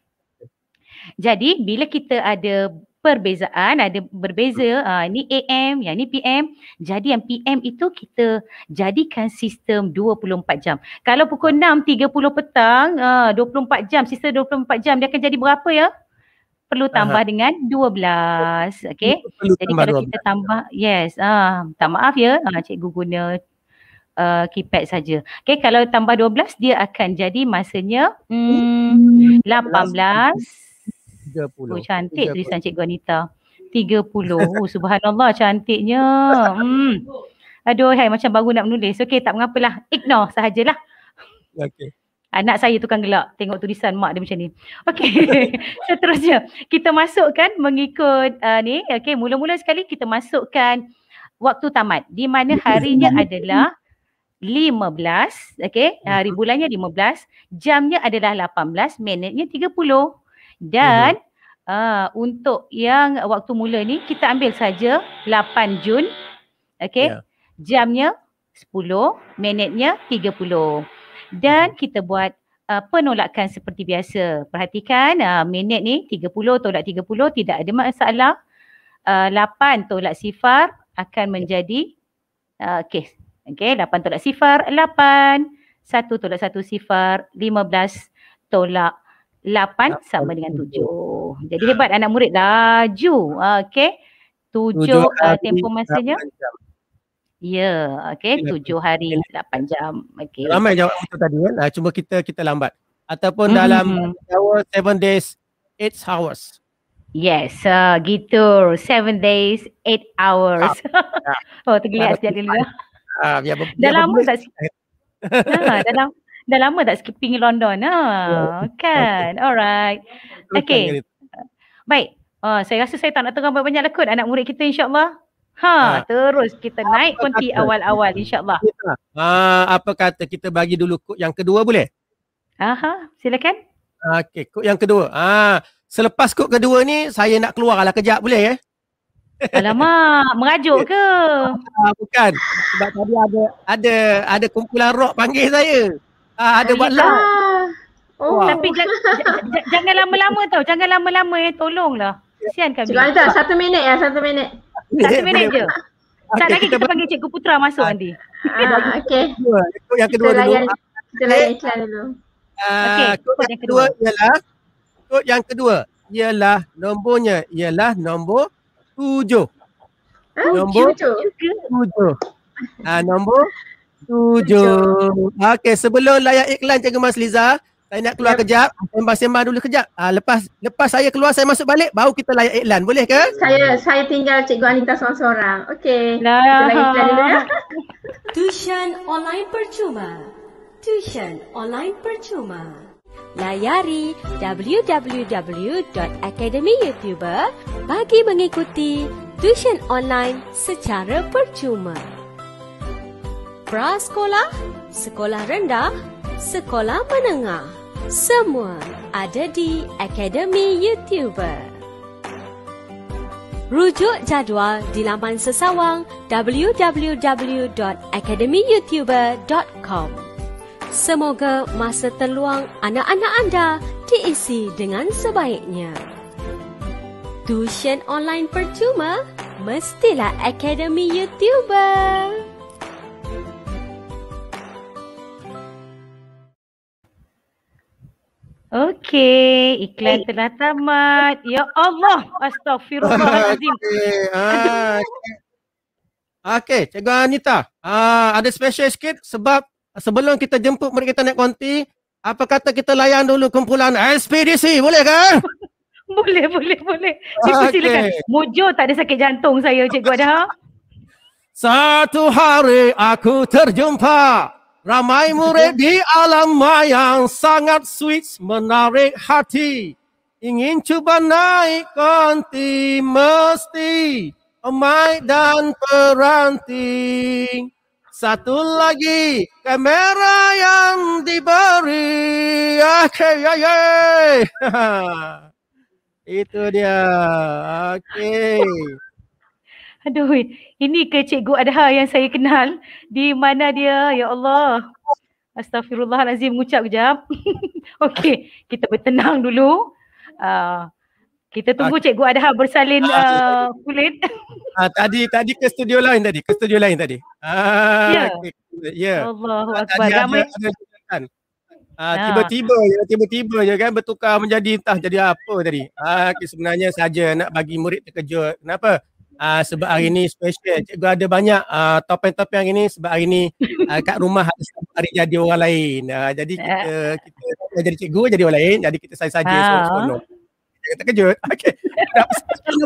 Speaker 4: Jadi bila kita ada perbezaan ada berbeza hmm. ah uh, ni AM yang ni PM jadi yang PM itu kita jadikan sistem 24 jam kalau pukul 6.30 hmm. petang ah uh, 24 jam sistem 24 jam dia akan jadi berapa ya perlu tambah Aha. dengan 12 okey jadi kalau kita ya. tambah yes uh, tak maaf ya uh, cikgu guna uh, keypad saja. Okay kalau tambah 12 dia akan jadi masanya hmm, 18 30. Oh cantik 30. tulisan Cikgu Anita. 30. Oh subhanallah cantiknya. Hmm. Aduh hai macam baru nak menulis. Okay tak mengapalah. Ignore sahajalah. Okay. Anak saya tukang gelak tengok tulisan mak dia macam ni. Okay seterusnya kita masukkan mengikut uh, ni. Okay mula-mula sekali kita masukkan waktu tamat. Di mana harinya adalah 15, okey, ah, mhm. hari bulannya 15, jamnya adalah 18, minitnya 30. Dan uh-huh. uh, untuk yang waktu mula ni kita ambil saja 8 Jun. Okey. Yeah. Jamnya 10, minitnya 30. Dan uh-huh. kita buat uh, penolakan seperti biasa. Perhatikan uh, minit ni 30 tolak 30 tidak ada masalah. Uh, 8 tolak sifar akan ya. menjadi uh, okey Okey, 8 tolak sifar, 8. 1 tolak 1 sifar, 15 tolak 8, sama dengan 7. Jadi hebat anak murid laju. Okey. 7, 7 uh, tempoh masanya. Ya, okey. tujuh hari lapan jam. Okey. Ramai jawab itu
Speaker 2: tadi kan. Ha, cuma kita kita lambat.
Speaker 4: Ataupun mm. dalam hmm. seven days, eight hours. Yes, uh, gitu. 7 days, eight hours. Ah, ya. oh, tergelak sejak dulu.
Speaker 1: Ha, dah lama tak skipping.
Speaker 4: ha, ah, dah, lama, dah lama tak skipping London. Ha, kan? Alright. Okay. Baik. Uh, saya rasa saya tak nak terang banyak lah kot anak murid kita insyaAllah. Ha, ha, terus kita naik konti awal-awal insyaAllah.
Speaker 2: Ha, apa kata kita bagi dulu kod yang kedua boleh? Aha, silakan. Okey, kod yang kedua. Ha, selepas kod kedua ni saya nak keluar lah kejap boleh eh? Alamak, merajuk ke? Ah, bukan. Sebab tadi ada ada ada kumpulan rock panggil saya. Ah, ada buat lah.
Speaker 3: Oh, Wah. tapi jang,
Speaker 4: j- j- jangan lama-lama tau. Jangan lama-lama eh. Tolonglah. Kesian kami. Cikgu Anita, satu minit ya. Satu minit.
Speaker 3: Satu minit je. Okay, tak lagi kita,
Speaker 4: kita panggil Cikgu Putra masuk ah, nanti.
Speaker 3: Ah, okay.
Speaker 2: Yang kedua dulu.
Speaker 3: Kita layan iklan dulu.
Speaker 2: Ah, okay. Uh,
Speaker 1: Yang,
Speaker 3: kedua. kedua
Speaker 2: ialah kod yang kedua ialah nombornya ialah nombor tujuh.
Speaker 1: Ah, nombor tujuh.
Speaker 2: tujuh. Ah, nombor tujuh. Okey, sebelum layak iklan Cikgu Mas Liza, saya nak keluar ya. kejap. Sembah-sembah dulu kejap. Ah, lepas lepas saya keluar, saya masuk balik, baru kita layak iklan. Boleh
Speaker 3: ke? Saya saya tinggal Cikgu Anita seorang-seorang. Okey. Nah. Kita iklan dulu ya.
Speaker 5: Tuition online percuma. Tuition online percuma. Layari www.academyyoutuber.com bagi mengikuti tuition online secara percuma. Prasekolah, sekolah rendah, sekolah menengah, semua ada di Akademi YouTuber. Rujuk jadual di laman sesawang www.academyyoutuber.com. Semoga masa terluang anak-anak anda diisi dengan sebaiknya. Tuition online percuma? Mestilah Akademi YouTuber!
Speaker 4: Okey, iklan hey. Eh. telah tamat. Ya Allah, Astagfirullahaladzim.
Speaker 2: Okey, ah, okay. Cikgu Anita. Ah, ada special sikit sebab sebelum kita jemput mereka kita naik konti, apa kata kita layan dulu kumpulan SPDC, boleh ke? Kan? Boleh, boleh,
Speaker 5: boleh. Cikgu okay. silakan.
Speaker 2: Mujur tak ada sakit jantung saya, Cikgu ada. Satu hari aku terjumpa ramai murid di alam maya sangat sweet menarik hati. Ingin cuba naik konti mesti emai dan peranting. Satu lagi kamera yang diberi. Okay, yeah, yeah. Itu dia.
Speaker 4: Okey. Aduh, ini ke Cikgu Adha yang saya kenal? Di mana dia? Ya Allah. Astaghfirullahalazim mengucap kejap. Okey, kita bertenang dulu. Uh, kita tunggu okay. Cikgu Adha bersalin
Speaker 2: uh,
Speaker 1: kulit.
Speaker 2: Ah, tadi tadi ke studio lain tadi, ke studio lain tadi. Ah, ya. Yeah. Okay. Yeah.
Speaker 1: Allahu Ramai.
Speaker 2: Ah, ya. tiba-tiba ya, tiba-tiba je kan bertukar menjadi entah jadi apa tadi. Ah, sebenarnya saja nak bagi murid terkejut. Kenapa? Ah, sebab hari ni special. Cikgu ada banyak ah, topeng-topeng hari ni sebab hari ni ah, kat rumah hari jadi orang lain. Ah, jadi ya. kita, kita, kita jadi cikgu jadi orang lain. Jadi kita saya saja ha. Jangan terkejut. Okey.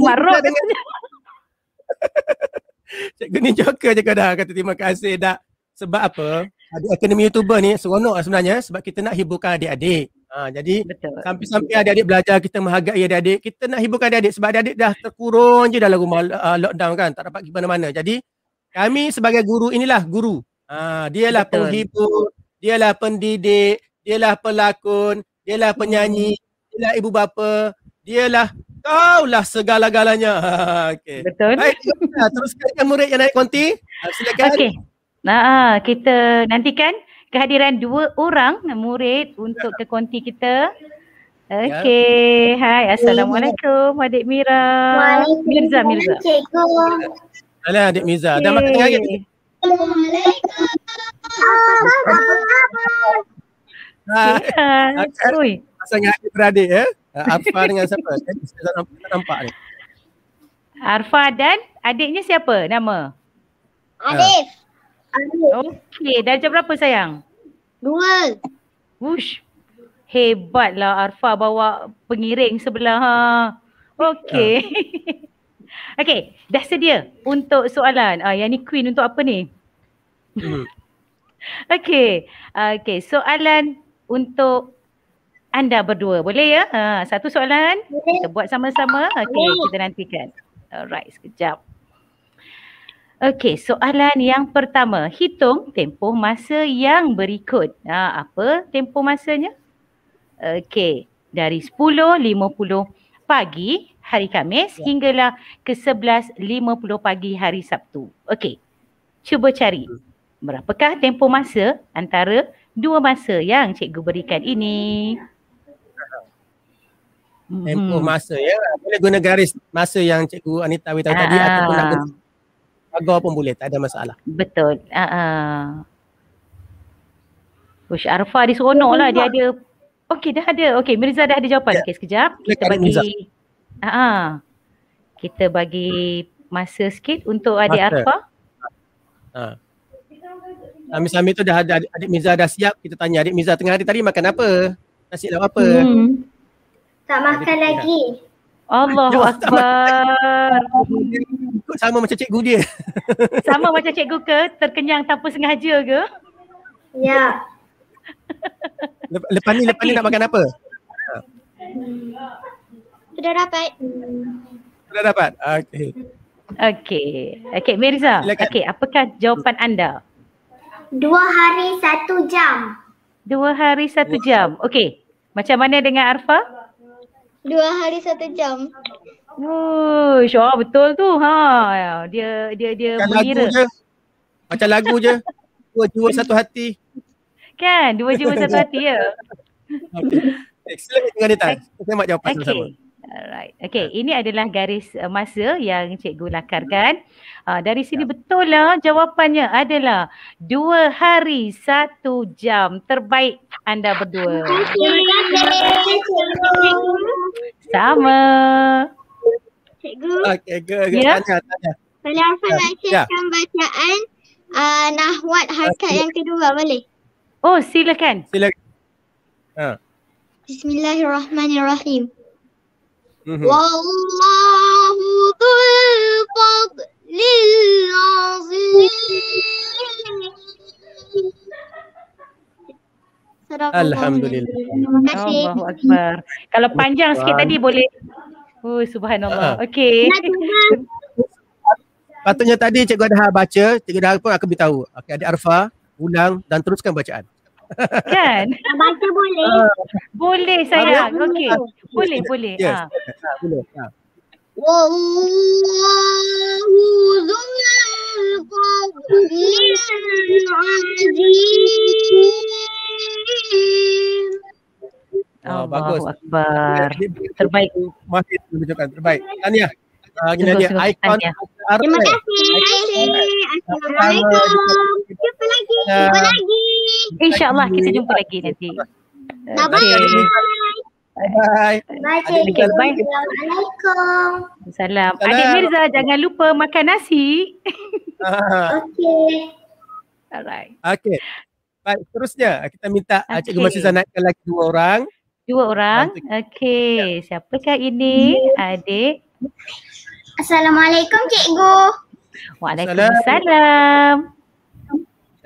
Speaker 1: Marah.
Speaker 2: cikgu ni joker je kadang kata terima kasih dah. Sebab apa? adik akademi youtuber ni seronok lah sebenarnya sebab kita nak hiburkan adik-adik. Ha, jadi sampai-sampai adik-adik belajar kita menghargai adik-adik. Kita nak hiburkan adik-adik sebab adik-adik dah terkurung je dalam rumah uh, lockdown kan. Tak dapat pergi mana-mana. Jadi kami sebagai guru inilah guru. Ha, dialah Betul. penghibur, lah pendidik, dia lah pelakon, dia lah hmm. penyanyi, dia lah ibu bapa, dia lah kau lah segala-galanya. Ha, okay. Betul. Baik, teruskan murid yang naik konti. Ha, silakan. Okay.
Speaker 4: Nah, kita nantikan kehadiran dua orang murid untuk ke konti kita. Okey. Hai, assalamualaikum Adik Mira.
Speaker 1: Mirza Mirza.
Speaker 2: Hello Adik Mirza. Okay. Dah makan tengah hari.
Speaker 1: Assalamualaikum. Hai. Sangat beradik ya. Eh? Arfa dengan siapa? Saya tak nampak, tak ni.
Speaker 4: Arfa dan adiknya siapa nama? Arif. Ha. Okey, jam berapa sayang? Dua. Wush. Hebatlah Arfa bawa pengiring sebelah. Ha. Okey. Ha. Okey, dah sedia untuk soalan. Ah, yang ni queen untuk apa ni? Hmm. Okey. Ah, okey, soalan untuk anda berdua. Boleh ya? Ha, satu soalan. Kita buat sama-sama. Okey, kita nantikan. Alright, sekejap. Okey, soalan yang pertama, hitung tempoh masa yang berikut. Ha, apa tempoh masanya? Okey, dari 10.50 pagi hari Khamis ya. hinggalah ke 11.50 pagi hari Sabtu. Okey. Cuba cari. Hmm. Berapakah tempoh masa antara dua masa yang cikgu berikan ini?
Speaker 2: Tempoh hmm. masa ya. Boleh guna garis masa yang cikgu Anita tahu tadi ah, ah. ataupun nak guna pagar pun boleh tak ada masalah betul uh-uh. Ah, Bush ah. Arfa dia seronok lah dia ada
Speaker 4: Okey dah ada. Okey Mirza dah ada jawapan. Ya. Okey sekejap. Kita bagi Ha. Uh-huh.
Speaker 2: Kita bagi
Speaker 4: masa sikit untuk adik Master. Arfa.
Speaker 1: Ha.
Speaker 2: Sambil, sambil tu dah ada adik, adik Mirza dah siap. Kita tanya adik Mirza tengah hari tadi makan apa? Nasi lauk apa? Hmm. hmm.
Speaker 1: Tak makan adik lagi. Allah Akbar.
Speaker 2: Sama macam cikgu dia.
Speaker 4: Sama macam cikgu ke? Terkenyang tanpa sengaja ke? Ya.
Speaker 2: Lep- lepas ni, lepas okay. ni nak makan apa? Sudah dapat. Sudah
Speaker 4: dapat? Okay. Okay. Okay, Mirza. Okay, apakah jawapan anda? Dua
Speaker 3: hari satu jam.
Speaker 4: Dua hari satu jam. Okay. Macam mana dengan Arfa? Arfa?
Speaker 3: Dua hari satu jam. Wush,
Speaker 2: oh, oh, betul tu. Ha, ya,
Speaker 4: dia dia dia mengira.
Speaker 2: Macam lagu je. Dua jiwa satu hati.
Speaker 4: Kan, dua jiwa satu hati ya. Okay.
Speaker 2: Excellent dengan dia Saya nak jawab okay. sama-sama.
Speaker 4: Alright. Okay, ini adalah garis eh, masa yang cikgu lakarkan. Uh, dari sini ya. betul lah jawapannya adalah dua hari satu jam terbaik anda berdua.
Speaker 1: Sama. Cikgu. Okay, good, good. Yeah. Tanya, tanya.
Speaker 3: Boleh Afan nak ya. yeah. yeah. Kan bacaan uh, Nahwat Harkat okay. yang kedua boleh? Oh silakan. Silakan. Uh. Bismillahirrahmanirrahim. والله
Speaker 1: ذو الفضل العظيم الحمد Alhamdulillah. الله اكبر kalau panjang sikit tadi boleh
Speaker 4: Oh subhanallah. Ah. Okey.
Speaker 2: Patutnya tadi cikgu dah baca, cikgu dah pun akan beritahu. Okey, ada Arfa, ulang dan teruskan bacaan.
Speaker 1: Kan? Baca boleh?
Speaker 4: boleh sayang. Okey. Boleh, boleh. Ha. Yes.
Speaker 1: Boleh. Ha. والله ذو الفضل العظيم
Speaker 2: الله اكبر terbaik masih menunjukkan terbaik tahniah uh,
Speaker 1: ah, kita ada ikon terima kasih assalamualaikum jumpa lagi ya. jumpa lagi insyaallah kita jumpa lagi nanti bye bye
Speaker 4: Bye bye. Assalamualaikum. Salam. Adik Mirza jangan lupa makan nasi.
Speaker 2: Ah.
Speaker 4: Okay. Alright.
Speaker 2: Okey. Baik, seterusnya kita minta okay. Ah, Cikgu Masiza naikkan lagi dua orang.
Speaker 4: Dua orang. Okey. Ya. Siapakah ini? Adik.
Speaker 3: Assalamualaikum cikgu. Waalaikumsalam.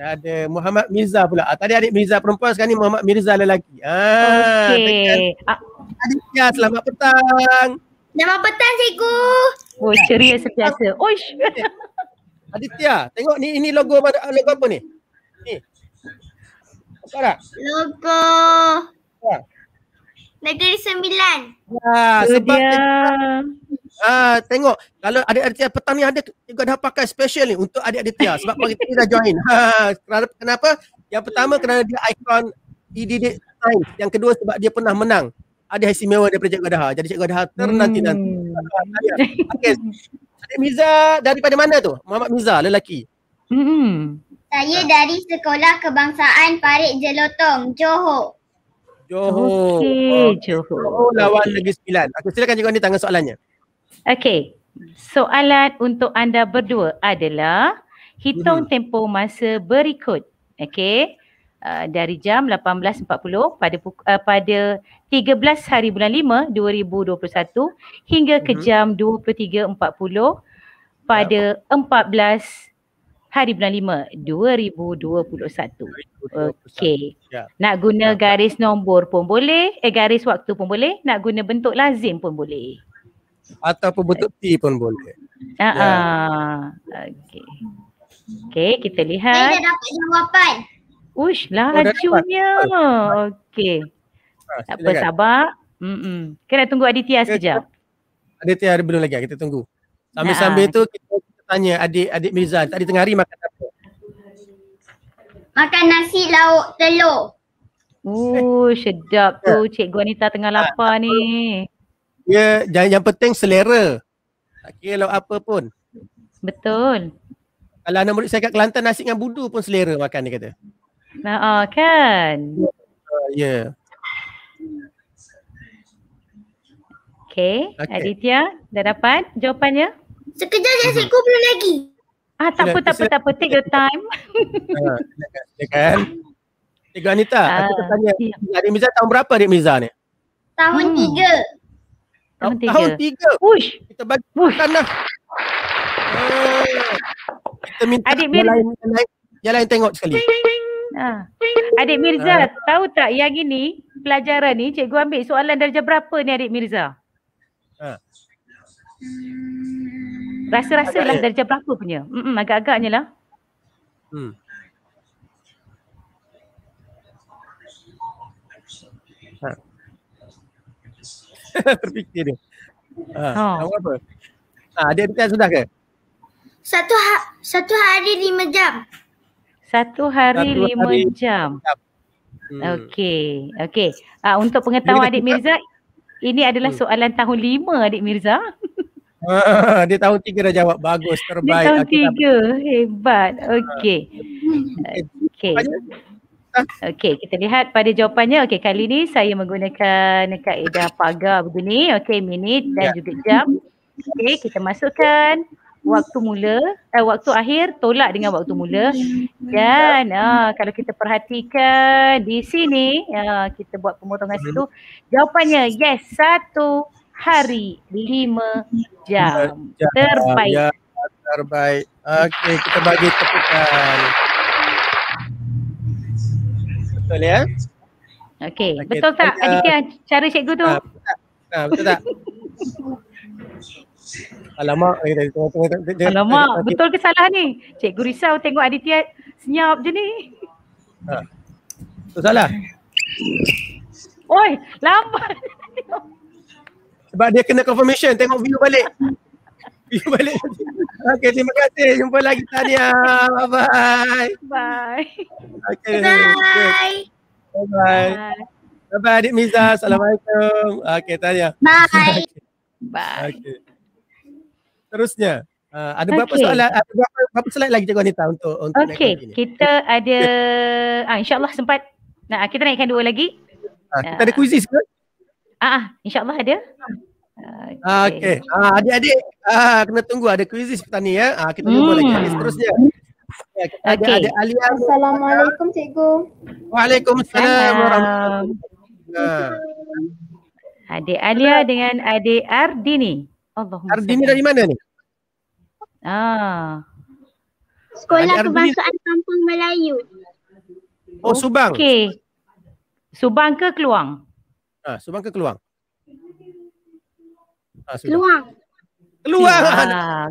Speaker 2: Ada Muhammad Mirza pula. Ah, tadi adik Mirza perempuan sekarang ni Muhammad Mirza lagi. Ah, okay. Adik ah. ya, selamat petang. Selamat petang cikgu. Oh ceria sentiasa. Oish. Aditya, tengok ni ini logo ah, apa ni?
Speaker 1: Ni.
Speaker 3: Apa tak? Logo. Ya. Negeri Sembilan.
Speaker 2: Ya, sebab uh, tengok kalau ada adik petang ni ada juga dah pakai special ni untuk adik-adik Tia sebab pagi ni dah join. Ha, kenapa? Yang pertama kerana dia ikon EDD Times. Yang kedua sebab dia pernah menang ada hasil mewah daripada Cikgu Adha. Jadi Cikgu Adha ter hmm. nanti nanti. Okey. Adik Miza daripada mana tu? Muhammad Miza lelaki. Hmm.
Speaker 3: Saya dari Sekolah Kebangsaan Parit Jelotong, Johor.
Speaker 2: Johor. Okey, Johor. Johor lawan Negeri Sembilan. Okay, silakan Cikgu Adha tanggung soalannya. Okay,
Speaker 4: soalan untuk anda berdua adalah hitung hmm. tempoh masa berikut. Okay, uh, ah, dari jam 18.40 pada uh, pada 13 hari bulan 5 2021 hingga ke jam 23.40 pada 14 hari bulan lima 2021. Hmm. Okey. Nak guna garis nombor pun boleh, eh garis waktu pun boleh, nak guna bentuk lazim pun boleh ataupun bentuk T pun boleh. Ha ah. Yeah. Ya. okay Okey, kita lihat. Saya dah dapat
Speaker 1: jawapan.
Speaker 4: Ush, oh, lajunya. Okey.
Speaker 3: Ah, tak apa, sabar. Mm
Speaker 2: Kena tunggu Aditya sekejap. Aditya ada belum lagi, kita tunggu. Sambil-sambil tu kita tanya adik-adik Mirza, tadi tengah hari makan apa?
Speaker 4: Makan nasi lauk telur. Oh, sedap tu. Cikgu
Speaker 2: Anita tengah lapar ni. Apa? Ya, yang, yang penting selera. Tak kira lauk apa pun. Betul. Kalau anak murid saya kat Kelantan nasi dengan budu pun selera makan dia kata. Ha nah,
Speaker 4: ah, kan. Ah, ya. yeah. Okay. okay, Aditya dah dapat jawapannya? Sekejap mhm. saya cikgu belum lagi. Ah tak apa tak apa tak apa take your time. Ha,
Speaker 2: ya kan? Cikgu Anita, uh, aku ah, tanya, Adik Mizah tahun berapa Adik Mizah ni? Tahun 3. Hmm tahun tiga. Tahun tiga. Uish. Kita bagi Uish. tanah. kita minta Adik yang, lain, yang, lain, yang lain
Speaker 4: tengok sekali. Ding, ha. Adik Mirza, uh. tahu tak yang ini pelajaran ni cikgu ambil soalan darjah berapa ni Adik Mirza?
Speaker 1: Uh. Ha. Rasa-rasalah
Speaker 4: darjah berapa punya. Mm-mm, agak-agaknya lah.
Speaker 1: Hmm. fikir dia. Ha, ha. Oh. apa?
Speaker 2: Ha, ada yang sudah ke?
Speaker 3: Satu, ha- satu hari lima jam.
Speaker 4: Satu hari, satu lima, hari jam. jam. Hmm. Okey, okey. Uh, untuk pengetahuan Adik Mirza, ini adalah hmm. soalan tahun lima Adik Mirza.
Speaker 2: Ha, dia tahun tiga dah jawab. Bagus, terbaik. Dia tahun tiga,
Speaker 4: hebat. Ha. Okey. Okey. Okay. Okey, kita lihat pada jawapannya. Okey, kali ni saya menggunakan kaedah pagar begini. Okey, minit dan ya. juga jam. Okey, kita masukkan waktu mula, eh, waktu akhir tolak dengan waktu mula. Dan ah, kalau kita perhatikan di sini, ah, kita buat pemotongan situ. Jawapannya yes, satu hari lima jam.
Speaker 2: Terbaik. Ya, terbaik. Okey, kita bagi tepukan. Betul ya? Okey, okay. betul tak uh, adik
Speaker 4: cara cikgu tu? Ah,
Speaker 1: ah, betul tak? Alamak, eh, Alamak, betul
Speaker 4: ke salah ni? Cikgu risau tengok Aditya senyap je ni.
Speaker 1: Ah. Betul salah.
Speaker 4: Oi,
Speaker 2: lambat. Sebab dia kena confirmation, tengok video balik pergi balik. Okay, terima kasih. Jumpa lagi Tania. Bye-bye.
Speaker 1: Bye. Okay. Bye. Bye-bye.
Speaker 2: Bye-bye. Bye-bye adik Miza. Assalamualaikum. Okay, Tania. Bye. Okay. Bye. Okay. Terusnya. Uh, ada berapa okay. soalan? Ada berapa, berapa slide lagi Cikgu Anita untuk untuk Okey, kita
Speaker 4: ada ah insya sempat. Nah, kita naikkan dua lagi.
Speaker 1: Ah, kita uh,
Speaker 2: ada ah. kuisis ke?
Speaker 4: Ah, uh, ah, insya ada.
Speaker 1: Okey. Okay. Ah, adik-adik ah,
Speaker 2: kena tunggu ada kuisis petang ni ya. Ah, kita jumpa lagi hari hmm. seterusnya. Ya, Okey. Ada, okay. ada Assalamualaikum cikgu. Waalaikumsalam warahmatullahi
Speaker 4: Adik Alia dengan adik Ardini. Allahumma. Ardini dari mana ni? Ah. Sekolah adik Kebangsaan
Speaker 3: Ardini. Kampung Melayu.
Speaker 4: Oh, Subang. Okey. Subang ke Keluang?
Speaker 2: Ah, Subang ke Keluang? Ah, Peluang. Peluang. Ah,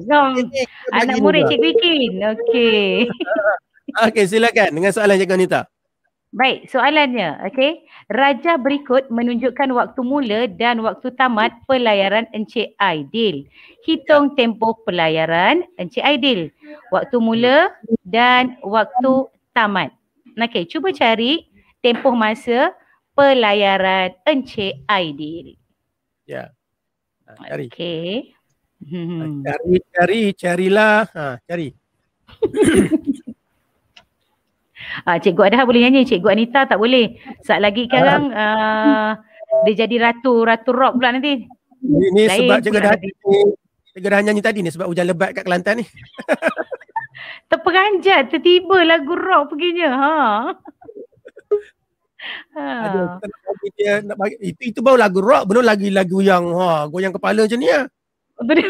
Speaker 4: Anak murid Cik bikin, Okey.
Speaker 2: Okey, silakan dengan soalan Cik Anita.
Speaker 4: Baik, soalannya. Okey. Raja berikut menunjukkan waktu mula dan waktu tamat pelayaran Encik Aidil. Hitung ya. tempoh pelayaran Encik Aidil. Waktu mula dan waktu tamat. Okey, cuba cari tempoh masa pelayaran Encik Aidil. Ya. Yeah cari. Okay.
Speaker 2: Hmm. Cari, cari, carilah. Ha, cari.
Speaker 4: ah, Cikgu Adha boleh nyanyi, Cikgu Anita tak boleh. Saat lagi sekarang uh, dia jadi ratu, ratu rock pula nanti. Ini Lain sebab Cikgu Adha
Speaker 2: Cikgu Adha nyanyi tadi ni sebab hujan lebat kat Kelantan ni.
Speaker 4: Terperanjat, tertiba lagu rock perginya. Ha. Ada ah.
Speaker 2: nak bagi dia nak bagi, itu, itu baru lagu rock belum lagi lagu yang ha goyang kepala macam ni ah.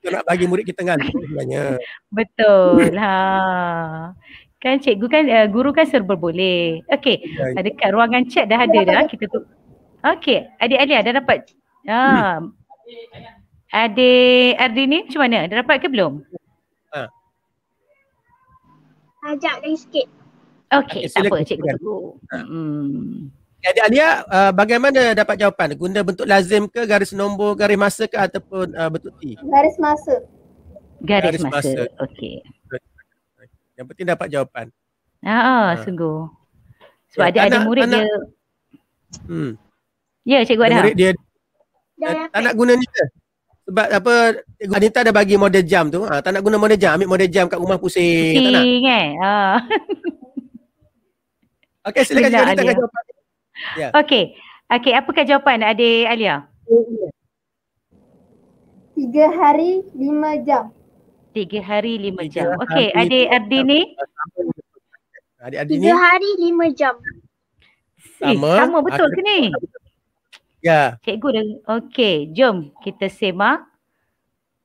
Speaker 2: Kita nak bagi murid kita kan sebenarnya. Betul. ha.
Speaker 4: Kan cikgu kan uh, guru kan serba boleh. Okey. Ya, ya. Dekat ruangan chat dah ada dah. Kita tu. Okey. Adik Alia dah dapat. Ha. Adik ni macam mana? Dah dapat ke belum?
Speaker 1: Ha.
Speaker 3: lagi sikit. Okay, okay tak apa cikgu tunggu.
Speaker 2: Ha. Hmm. Jadi Alia, uh, bagaimana dapat jawapan? Guna bentuk lazim ke, garis nombor, garis masa ke ataupun uh, bentuk T?
Speaker 3: Garis masa.
Speaker 2: Garis, garis masa. masa. Okey. Yang penting dapat jawapan. Ah, ha. sungguh.
Speaker 4: Sebab ya, ada ya, ada murid anak, dia.
Speaker 2: Hmm. Ya, cikgu ada. Murid dia. Dah uh, tak nak guna ni ke? Sebab apa Cikgu Anita dah bagi model jam tu. Ha, tak nak guna model jam, ambil model jam kat rumah pusing. Pusing tak
Speaker 4: eh. Ha.
Speaker 2: Okay silakan Bila ceritakan
Speaker 4: Yeah. Okay. Okay apakah jawapan adik Alia?
Speaker 3: Tiga hari lima jam.
Speaker 4: Tiga hari lima jam. Okay adik
Speaker 3: Ardini. Adik Ardini. Tiga hari lima jam.
Speaker 1: Sama. Sama betul ke ni? Ya. Yeah.
Speaker 4: Cikgu dah. Okay jom kita semak.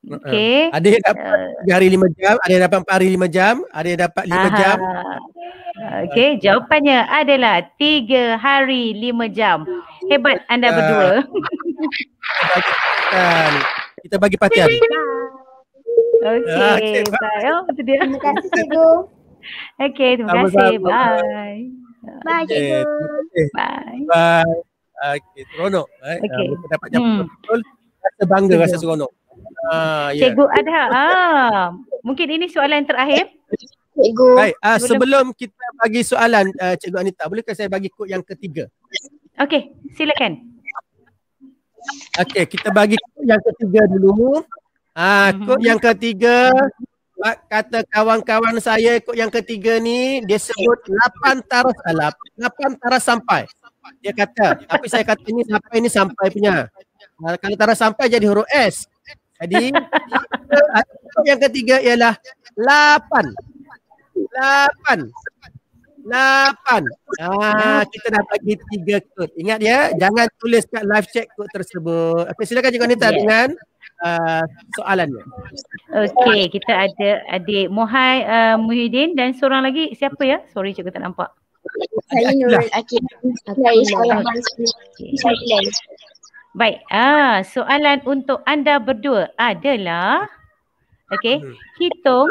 Speaker 2: Okay. Uh, ada yang dapat uh, hari 5 jam, ada yang dapat 4 hari 5 jam, ada yang dapat
Speaker 1: 5 aha. jam. Okay,
Speaker 4: jawapannya adalah 3 hari 5 jam. Hebat anda uh, berdua.
Speaker 2: kita bagi perhatian.
Speaker 1: Kita bagi perhatian. Okay, okay, bye. Ah, bye. Oh, terima kasih, Cikgu. okay, terima kasih. Bye. Bye, okay. Bye.
Speaker 2: Bye. Okay, seronok. Eh. Okay. Uh, dapat jawapan hmm. betul. Rasa bangga, Cikgu. rasa seronok. Ah, yeah. Cikgu
Speaker 4: Adha. Ah, mungkin ini soalan terakhir.
Speaker 2: Cikgu. Baik, ah, sebelum, sebelum kita bagi soalan uh, Cikgu Anita, bolehkah saya bagi kod yang ketiga? Okey, silakan. Okey, kita bagi kod yang ketiga dulu. Ah, mhm. kod yang ketiga kata kawan-kawan saya kod yang ketiga ni dia sebut lapan taras alap, ah, lapan taras sampai. Dia kata, tapi saya kata ini sampai ini sampai punya. Ah, kalau taras sampai jadi huruf S. Jadi yang ketiga ialah lapan. Lapan. Lapan. Ah, kita dah bagi tiga kod. Ingat ya, jangan tulis kat live chat kod tersebut. Okay, silakan Cik Anita yeah. dengan Uh, soalannya.
Speaker 4: Okey, kita ada adik Mohai uh, Muhyiddin dan seorang lagi siapa ya? Sorry cikgu tak nampak.
Speaker 3: Saya Nurul lah. Akid. Saya
Speaker 4: sekolah
Speaker 1: Mansur.
Speaker 4: Baik. Ah, soalan untuk anda berdua adalah okay, hmm. hitung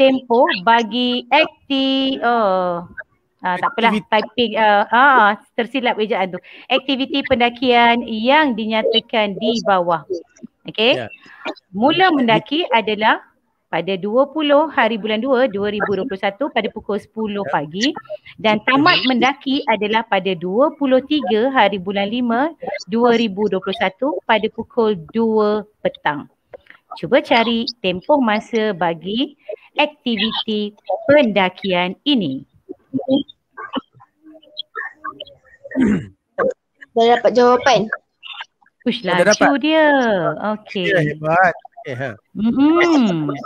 Speaker 4: tempoh bagi akti oh. Ah, tak apalah typing uh, ah, tersilap ejaan tu. Aktiviti pendakian yang dinyatakan di bawah. okay, ya. Mula mendaki adalah pada 20 hari bulan 2 2021 pada pukul 10 ya, pagi dan tamat mendaki adalah pada 23 hari bulan 5 2021 pada pukul 2 petang. Cuba cari tempoh masa bagi aktiviti pendakian ini. Dah dapat jawapan. Ush, laju dia. Okey.
Speaker 1: hebat. Okay, ha.
Speaker 2: -hmm.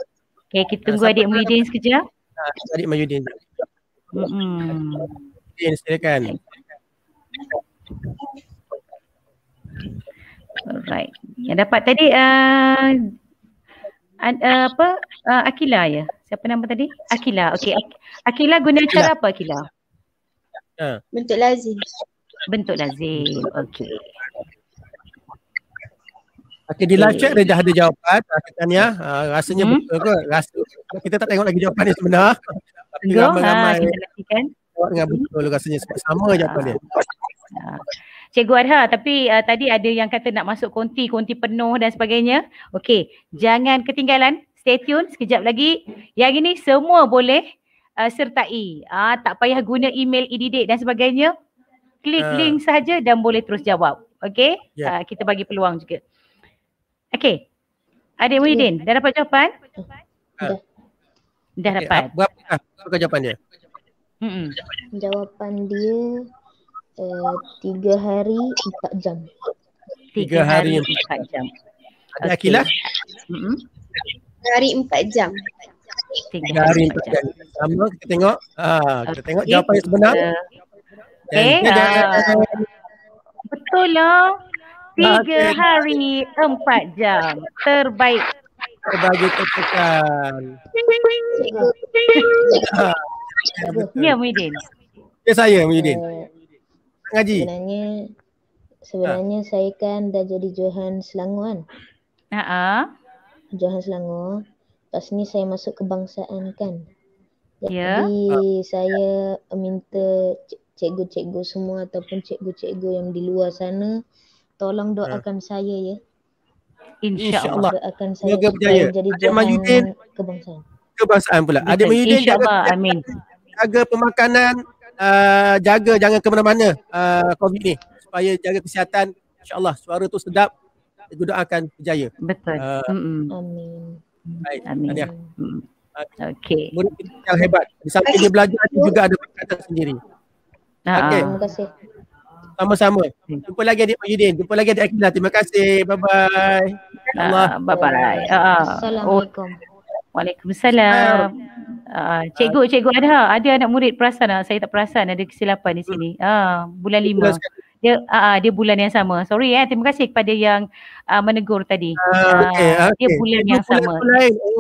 Speaker 1: Okay, kita tunggu
Speaker 4: adik Muhyiddin sekejap.
Speaker 2: Adik Muhyiddin. Hmm. Muhyiddin, silakan.
Speaker 4: Alright. Yang dapat tadi uh, uh, apa? Uh, Akila ya. Siapa nama tadi? Akila. Okey. Akila guna Akilah. cara apa Akila? Uh. Bentuk lazim. Bentuk lazim. Okey.
Speaker 2: Okay, di live chat dah ada jawapan. Uh, ah, kita tanya, uh, ah, rasanya hmm? betul ke? Rasa, kita tak tengok lagi jawapan ni sebenar. Tapi Go, ramai-ramai. Ha, ah, kita dengan betul rasanya sebab sama ha. jawapan dia. Ha.
Speaker 4: Cikgu Adha, tapi uh, tadi ada yang kata nak masuk konti, konti penuh dan sebagainya. Okey, jangan ketinggalan. Stay tune sekejap lagi. Yang ini semua boleh uh, sertai. Uh, tak payah guna email, edidik dan sebagainya. Klik uh. link saja dan boleh terus jawab. Okey, yeah. Ya. uh, kita bagi peluang juga. Okey. Adik Muhyiddin, dah dapat jawapan? Ha. Dah. Dah dapat.
Speaker 2: Okay, apa, apa, apa jawapan dia?
Speaker 3: Mm-mm. Jawapan dia uh, tiga hari empat jam. Tiga hari empat jam. Ada okay. Akilah? Mm-mm. Tiga hari empat jam. Tiga hari empat jam.
Speaker 1: Sama kita tengok. Ha, kita okay. tengok jawapan yang sebenar.
Speaker 3: Okay. Eh, Dan okay. Ah. Dia, dia, dia, dia,
Speaker 4: Betul lah.
Speaker 1: Tiga
Speaker 4: hari empat jam terbaik.
Speaker 1: Terbagi tepukan. Ya, Muhyiddin. Ya,
Speaker 2: saya, Muhyiddin.
Speaker 3: Uh, eh, Ngaji. Sebenarnya, sebenarnya uh. saya kan dah jadi Johan Selangor kan? Haa. Uh-uh. Johan Selangor. Lepas ni saya masuk kebangsaan kan? Jadi yeah. saya minta cikgu-cikgu semua ataupun cikgu-cikgu yang di luar sana tolong doakan ya. saya ya. Insya-Allah. Insya doakan saya. Semoga berjaya. Jadi jangan kebangsaan.
Speaker 2: Kebangsaan pula. Ada Mayudin InsyaAllah. Amin. Jaga pemakanan, uh, jaga jangan ke mana-mana uh, COVID ni supaya jaga kesihatan. Insya-Allah suara tu sedap. Kita doakan berjaya. Betul. Uh, amin. Baik. Amin. Adia. Okey. Murid yang hebat. Di samping dia belajar dia juga ada perkataan sendiri. Ha. Ah, ah. Okay. Terima kasih. Sama-sama. Jumpa lagi Adik Mahyudin. Jumpa lagi Adik Akilah. Terima kasih. Bye-bye. Ah, Allah. Bye-bye. Uh, Assalamualaikum.
Speaker 1: Oh.
Speaker 2: Waalaikumsalam. Uh, cikgu,
Speaker 4: cikgu ada ha? Ada anak murid perasan lah. Saya tak perasan ada kesilapan di sini. Uh, bulan lima. Dia, uh, dia bulan yang sama. Sorry ya. Eh. Terima kasih kepada yang uh, menegur tadi. Uh, okay, uh, okay. Dia bulan yang sama.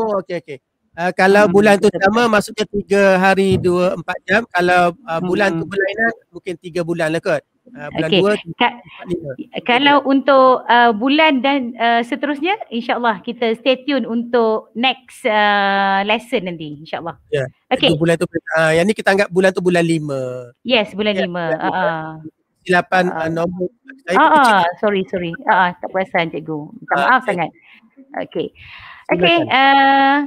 Speaker 2: Oh, okay, okay. Uh, kalau hmm, bulan tu sama maksudnya tiga hari dua empat jam kalau uh, bulan hmm. tu berlainan mungkin tiga bulan lah kot Uh, bulan okay. dua, Ka-
Speaker 4: Kalau untuk uh, bulan dan uh, seterusnya insyaallah kita stay tune untuk next uh, lesson nanti insyaallah.
Speaker 1: Ya. Yeah. Okay. Bulan
Speaker 2: tu uh, yang ni kita anggap bulan tu bulan lima.
Speaker 4: Yes, bulan yeah, lima. Heeh. Silapan uh, nombor. Ha sorry sorry. Ha uh, tak perasan cikgu. Minta ah, maaf uh, sangat. Okay. Okay, uh,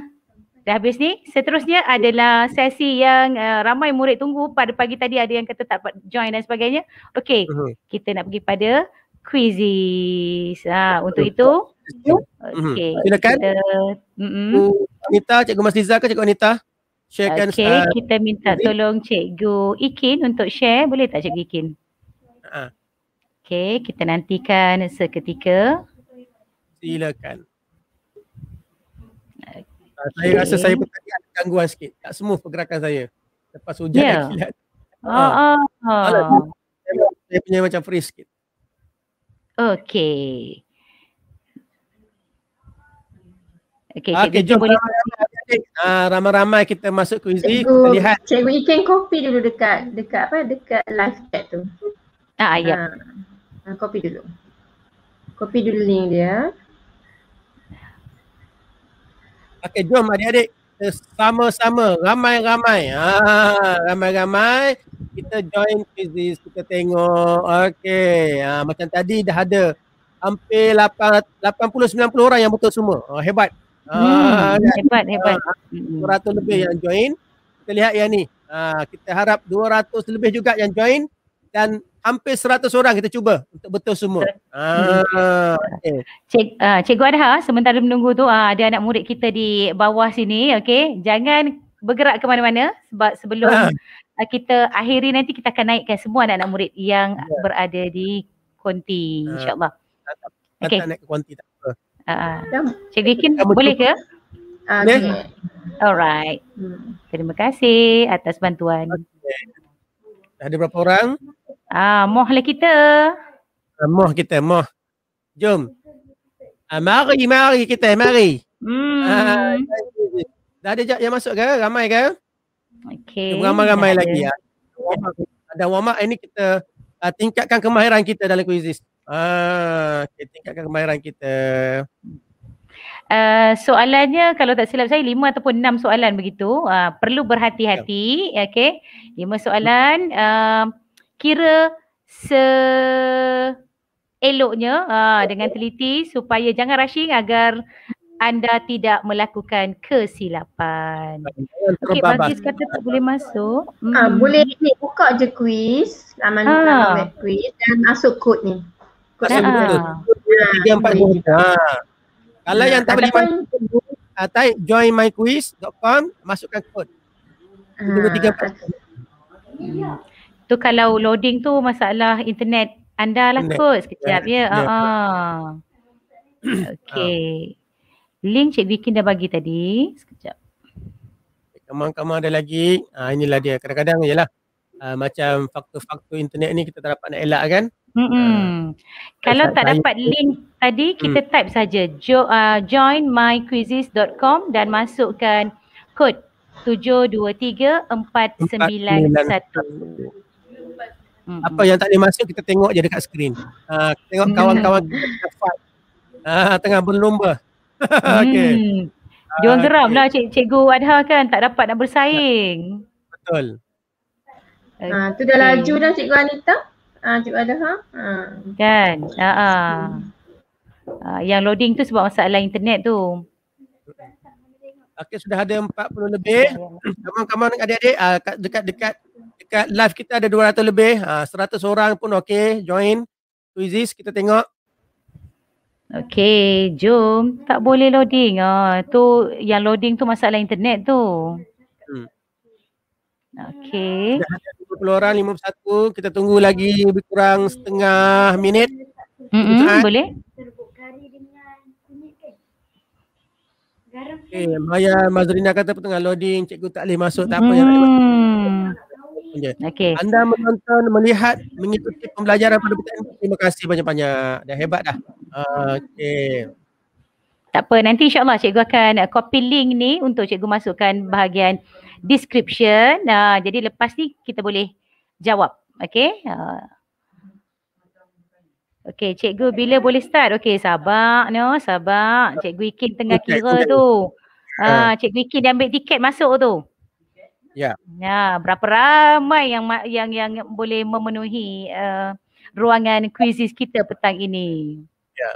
Speaker 4: dah habis ni. Seterusnya adalah sesi yang uh, ramai murid tunggu pada pagi tadi ada yang kata tak join dan sebagainya. Okey, uh-huh. kita nak pergi pada quizzes. Ha, uh-huh. untuk itu. Mhm. Okey. Uh-huh. Kita,
Speaker 2: uh-huh. Anita, Cikgu Masliza ke Cikgu Anita? Sharekan. Okey, uh, kita
Speaker 4: minta ini. tolong Cikgu Ikin untuk share. Boleh tak Cikgu Ikin? Uh-huh. Okey, kita nantikan seketika.
Speaker 2: Silakan. Ah, saya okay. rasa saya tadi ada gangguan sikit. Tak semua pergerakan saya. Lepas hujan yeah. Ya. kilat. Ha. Ah, ah. ah. Alah, saya punya macam freeze sikit. Okay. Okay, ah, okay jom ramai-ramai kita masuk ke Izzy. Cikgu, kita lihat.
Speaker 3: Cikgu Iken copy dulu dekat dekat apa? Dekat live chat tu. Ah, ya. Yeah. Ha, dulu. kopi dulu link dia.
Speaker 2: Okay, jom adik-adik sama-sama ramai-ramai. Ha, ramai-ramai kita join physics kita tengok. Okey, ha, macam tadi dah ada hampir 8, 80-90 orang yang betul semua. Oh, hebat. Ha, hmm, ha, hebat, hebat. 200 ha, hmm. lebih yang join. Kita lihat yang ni. Ha, kita harap 200 lebih juga yang join dan hampir seratus orang kita cuba untuk betul semua. Ah, okay.
Speaker 4: Cik, uh, Cikgu Adha sementara menunggu tu uh, ada anak murid kita di bawah sini. Okay. Jangan bergerak ke mana-mana sebab sebelum ha. kita akhiri nanti kita akan naikkan semua anak-anak murid yang ya. berada di konti uh, insyaAllah. Tak, okay. naik
Speaker 1: ke konti tak apa.
Speaker 4: Uh, Cik Dikin boleh ke? Ya. Okay. Alright. Hmm. Terima kasih atas bantuan. Okay. Ada berapa orang? Ah, moh lah kita.
Speaker 2: Ah, moh kita, moh. Jom. Ah, mari, mari kita, mari.
Speaker 1: Hmm. Ah,
Speaker 2: dah ada yang masuk ke? Ramai ke? Okay. Jom ramai-ramai lagi. ya. Ada ah. warm up. Ini kita ah, tingkatkan kemahiran kita dalam kuisis. Ah, kita tingkatkan kemahiran kita.
Speaker 4: Uh, soalannya kalau tak silap saya lima ataupun enam soalan begitu uh, perlu berhati-hati ya. okey lima soalan uh, kira se eloknya uh, dengan teliti supaya jangan rushing agar anda tidak melakukan kesilapan. Okey, Bagis kata tak
Speaker 3: boleh masuk. Ah, hmm. Ah, boleh ni buka je kuis, laman ah. web kuis dan masuk kod ni. Kod ah. Ha. Ah. Kalau yang tak boleh
Speaker 2: masuk, uh, type joinmyquiz.com, masukkan kod.
Speaker 1: Ah. 3, 3, 4. Hmm
Speaker 4: tu kalau loading tu masalah internet anda lah internet. kot sekejap ya. Yeah. Yeah. Uh-huh. Okay. Link Cik Vicky dah bagi tadi. Sekejap.
Speaker 2: Kamar-kamar ada lagi. Uh, inilah dia. Kadang-kadang je lah. Uh, ah, macam faktor-faktor internet ni kita tak dapat nak elak kan.
Speaker 1: Mm-hmm. Uh, ah.
Speaker 4: kalau tak dapat tanya. link tadi kita mm. type saja jo, uh, joinmyquizzes.com dan masukkan kod 723491.
Speaker 2: 491 apa yang tak ada masa kita tengok je dekat skrin. Uh, ah, tengok mm. kawan-kawan kita fight. Uh, tengah berlumba. okay. Hmm. Jangan uh, geram okay.
Speaker 4: lah cik, cikgu Adha kan tak dapat nak bersaing.
Speaker 1: Betul.
Speaker 3: Okay. Eh. Ah, ha, dah laju dah cikgu Anita. Ha, cikgu Adha. Ha.
Speaker 4: Kan. Ha. Ha. ha. yang loading tu sebab masalah internet
Speaker 2: tu. Okey sudah ada 40 lebih. kawan-kawan adik-adik uh, dekat dekat dekat live kita ada 200 lebih. Ha, uh, 100 orang pun okey join. Twizis kita tengok.
Speaker 4: Okay, jom. Tak boleh loading. Ah, tu yang loading tu masalah internet tu.
Speaker 2: Hmm. Okay. Dah 50 orang, 51. Kita tunggu lagi lebih kurang setengah minit. Mm-hmm. boleh. Okay, Maya Mazrina kata pun tengah loading. Cikgu tak boleh masuk. Tak apa hmm. masuk. Okey. Anda menonton, melihat, mengikuti pembelajaran pada petang ini. Terima kasih banyak-banyak. Dah hebat dah. Okey. Tak apa.
Speaker 4: Nanti insyaAllah cikgu akan uh, copy link ni untuk cikgu masukkan bahagian description. Uh, jadi lepas ni kita boleh jawab. Okey. Uh. Okey, cikgu bila boleh start? Okey, sabar no, sabar. Cikgu Ikin tengah kira tu. Ah. ah, cikgu Ikin dia ambil tiket masuk tu. Ya. Ya, berapa ramai yang yang yang boleh memenuhi uh, ruangan kuisis kita petang ini. Ya.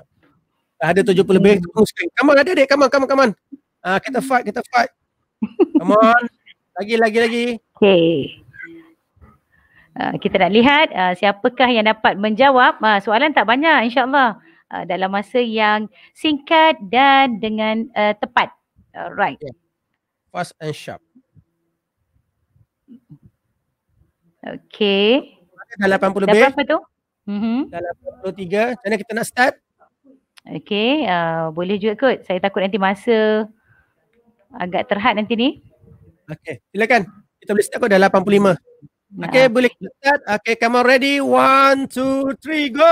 Speaker 2: Ada tujuh puluh lebih. Kamu ada dek? Kamu, kamu, kamu. Ah, uh, kita hmm. fight, kita fight. Come on. Lagi, lagi, lagi. Okey. Uh, ah, kita nak lihat uh, siapakah yang
Speaker 4: dapat menjawab uh, soalan tak banyak insyaAllah uh, dalam masa yang singkat dan dengan uh, tepat. Right. Ya.
Speaker 2: Fast and sharp.
Speaker 4: Okay. Dah 80 lebih. Dah berapa tu? Mm-hmm. Dah 83. mana kita nak start? Okay. Uh, boleh juga kot. Saya takut nanti masa agak terhad nanti ni.
Speaker 2: Okay. Silakan. Kita boleh start kot dah 85. Okay. Uh. Boleh kita start. Okay. Come on ready. One, two, three. Go!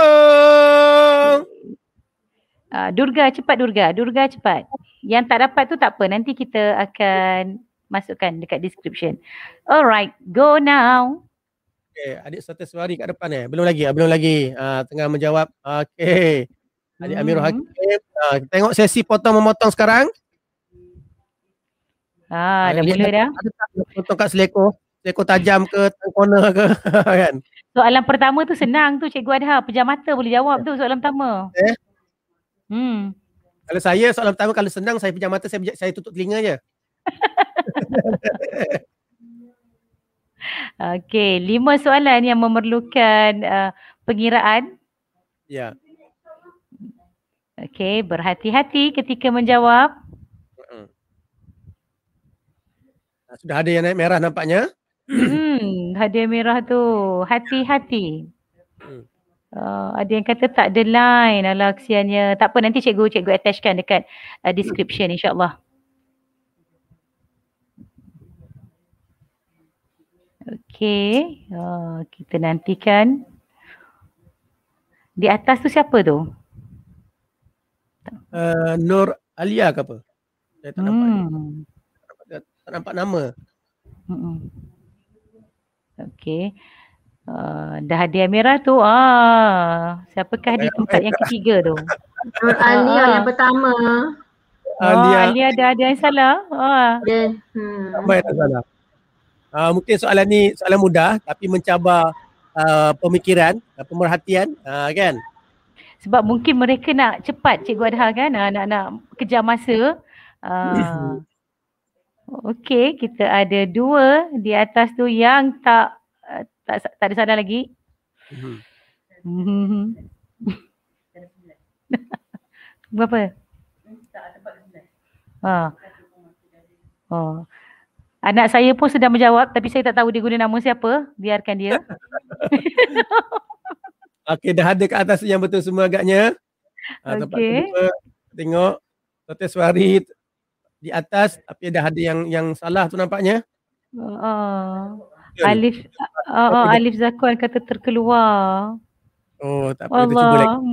Speaker 2: Uh, Durga cepat Durga. Durga cepat.
Speaker 4: Yang tak dapat tu tak apa. Nanti kita akan masukkan dekat description. Alright, go now.
Speaker 2: Okay, adik satu suara kat depan eh. Belum lagi, ah, belum lagi. Uh, tengah menjawab. Okay. Adik hmm. Amirul Hakim, uh, tengok sesi potong-memotong sekarang. Ah, dah mula dah. Potong kat seleko. Seleko tajam ke, corner ke, kan?
Speaker 4: Soalan pertama tu senang tu Cikgu Adha. Pejam mata boleh jawab tu soalan pertama. Eh? Hmm.
Speaker 2: Kalau saya soalan pertama kalau senang saya pejam mata saya, saya tutup telinga je.
Speaker 4: Okey, lima soalan yang memerlukan uh, pengiraan. Ya. Yeah. Okey, berhati-hati ketika menjawab.
Speaker 1: Ah, sudah
Speaker 2: ada yang naik merah nampaknya.
Speaker 4: Hmm, ada merah tu. Hati-hati. Hmm. Uh, ada yang kata tak ada line ala kesiannya. Tak apa nanti cikgu cikgu attachkan dekat uh, description insyaallah. Okey, uh, kita nantikan. Di atas tu siapa tu?
Speaker 2: Uh, Nur Alia ke apa? Saya tak hmm. nampak. Dia. Hmm. Tak nampak nama.
Speaker 4: Hmm. Okey. Uh, dah ada merah tu. Ah, siapakah di tempat yang ketiga tu? Nur Alia ah. yang pertama.
Speaker 2: Alia. Oh, Alia
Speaker 4: ada ada yang salah. Ah. Yeah. Hmm. Apa salah?
Speaker 2: Uh, mungkin soalan ni soalan mudah tapi mencabar uh, pemikiran dan pemerhatian uh, kan?
Speaker 4: Sebab mungkin mereka nak cepat Cikgu Adha kan uh, nak nak kejar masa. Uh, Okey, kita ada dua di atas tu yang tak uh, tak tak ada soalan lagi.
Speaker 1: Mhm. Mhm.
Speaker 4: Berapa? Tak ada Ha. Ha. Anak saya pun sedang menjawab tapi saya tak tahu dia guna nama siapa. Biarkan dia.
Speaker 1: Okey
Speaker 2: dah ada ke atas yang betul semua agaknya. Ah, okey. Tengok Tote Suhari di atas tapi dah ada yang yang salah tu nampaknya.
Speaker 1: Oh.
Speaker 4: oh. Alif oh, oh, Alif Zakuan kata terkeluar.
Speaker 1: Oh tak apa Allah. kita cuba lagi.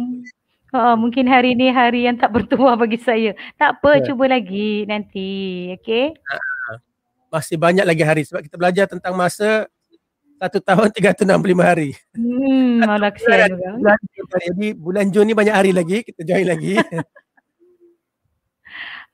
Speaker 4: Oh, oh, mungkin hari ni hari yang tak bertuah bagi saya. Tak apa yeah. cuba lagi nanti. okay? Uh. Ah,
Speaker 2: masih banyak lagi hari sebab kita belajar tentang masa satu tahun 365 hari. Hmm, malah hari. juga. Jadi bulan Jun ni banyak hari lagi, kita join lagi.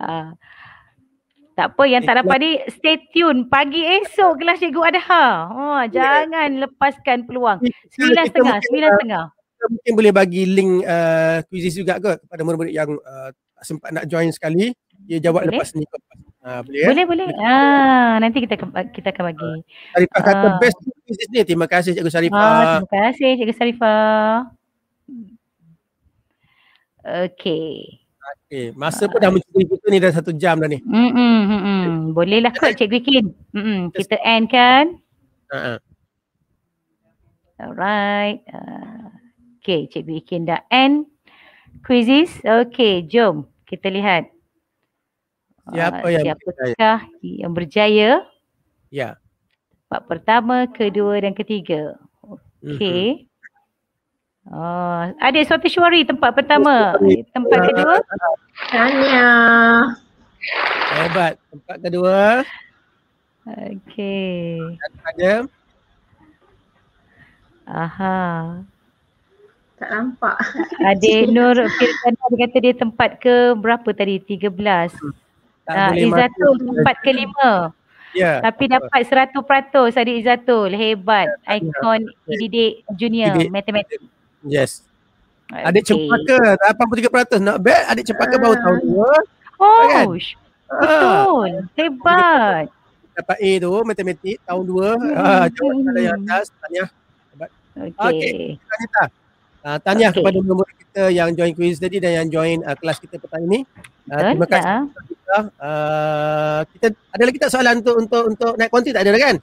Speaker 2: uh,
Speaker 4: tak apa, yang tak dapat ni stay tune. Pagi esok kelas Cikgu Adha. Oh, yeah. jangan lepaskan peluang. 9.30, 9.30.
Speaker 2: Uh, mungkin boleh bagi link uh, quizzes juga kot kepada murid-murid yang uh, sempat nak join sekali. Dia jawab boleh. lepas ni. Lepas ni. Ah, eh? boleh, boleh,
Speaker 4: ya? Ah, nanti kita kita akan bagi.
Speaker 2: Ah, Sarifah kata ah. best business ni. Terima kasih Cikgu Sarifah. Ah, terima
Speaker 4: kasih Cikgu Sarifah.
Speaker 2: Okay. Okay. Masa pun dah mencuri kita ni dah satu jam dah ni.
Speaker 4: Mm-mm, mm-mm. Boleh lah kot Cikgu Kin. Mm-mm. Kita end kan? Uh-uh. Alright. Uh, okay Cikgu Kin dah end. Quizzes. Okay jom kita lihat. Ah, oh, ya, siapa uh, yang siapakah berjaya. yang berjaya? Ya. Tempat pertama, kedua dan ketiga. Mhm. Okey. Mm-hmm. Uh, ada suatu syuari tempat pertama. Tempat ah. kedua. Tanya.
Speaker 2: Hebat. Tempat kedua. Okey. Ada. Aha.
Speaker 3: Tak nampak. Adik Nur, Firkan
Speaker 4: kata dia tempat ke berapa tadi? 13. Hmm.
Speaker 3: Ah, boleh Izzatul
Speaker 4: empat ke lima.
Speaker 3: Yeah. Tapi dapat
Speaker 4: seratus peratus adik Izzatul. Hebat. Yeah. Ikon yeah. Ididik Junior Didik. Matematik.
Speaker 1: Yes.
Speaker 2: Okay. Adik cepaka tiga peratus. Not bad. Adik cepaka uh. baru tahun ah. dua. Oh. Kan? Ah.
Speaker 1: Betul. Uh.
Speaker 2: Hebat. Dapat A tu matematik tahun dua. Hmm. Jangan ada yang atas. Tanya. Okay. Okay. Tanya. Tanya okay. kepada nombor kita yang join quiz tadi dan yang join uh, kelas kita petang ini. Uh, terima kasih. Ya. Kita, uh, kita ada lagi tak soalan untuk untuk untuk naik konti tak ada kan?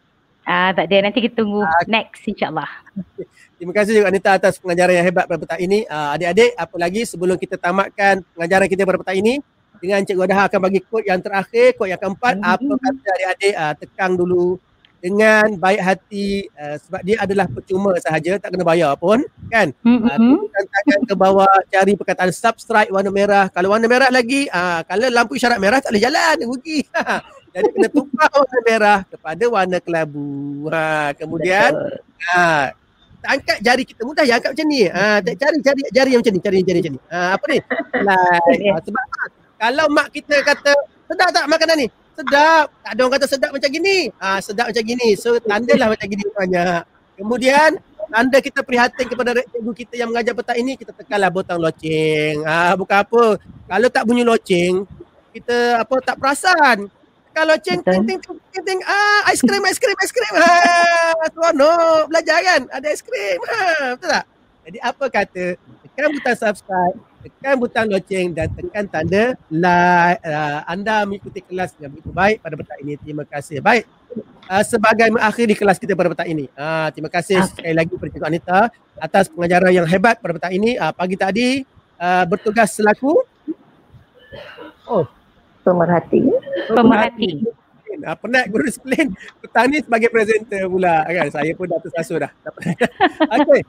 Speaker 2: Ah uh, tak ada nanti kita tunggu uh, next insyaallah. Terima kasih juga Anita atas pengajaran yang hebat pada petang ini. Uh, adik-adik apa lagi sebelum kita tamatkan pengajaran kita pada petang ini dengan Cikgu Dahar akan bagi kod yang terakhir, kod yang keempat. Mm-hmm. Apa kata adik-adik uh, tekang dulu dengan baik hati uh, sebab dia adalah percuma sahaja tak kena bayar pun kan ah, mm-hmm. uh, tangan ke bawah cari perkataan subscribe warna merah kalau warna merah lagi uh, kalau lampu isyarat merah tak boleh jalan rugi jadi kena tukar warna merah kepada warna kelabu ha kemudian uh, angkat jari kita mudah ya angkat macam ni ha cari cari jari yang macam ni cari jari macam ni ha apa ni like. ha, sebab kalau mak kita kata sedap tak makanan ni sedap. Tak ada orang kata sedap macam gini. Ah ha, sedap macam gini. So tandalah macam gini banyak. Kemudian tanda kita prihatin kepada cikgu kita yang mengajar petang ini kita tekanlah butang loceng. Ah ha, bukan apa. Kalau tak bunyi loceng kita apa tak perasan. Kalau loceng ting ting ting ting, ah ting. ah aiskrim aiskrim aiskrim. Ha seronok belajar kan? Ada aiskrim. Ha betul tak? Jadi apa kata tekan butang subscribe tekan butang loceng dan tekan tanda like uh, anda mengikuti kelas yang begitu baik pada petang ini terima kasih baik uh, sebagai di kelas kita pada petang ini uh, terima kasih okay. sekali lagi kepada Cikgu Anita atas pengajaran yang hebat pada petang ini uh, pagi tadi uh, bertugas selaku
Speaker 3: oh pemerhati
Speaker 2: pemerhati Ha, penat guru disiplin. Petang ni sebagai presenter pula kan. Saya pun dah tersasul dah. Okey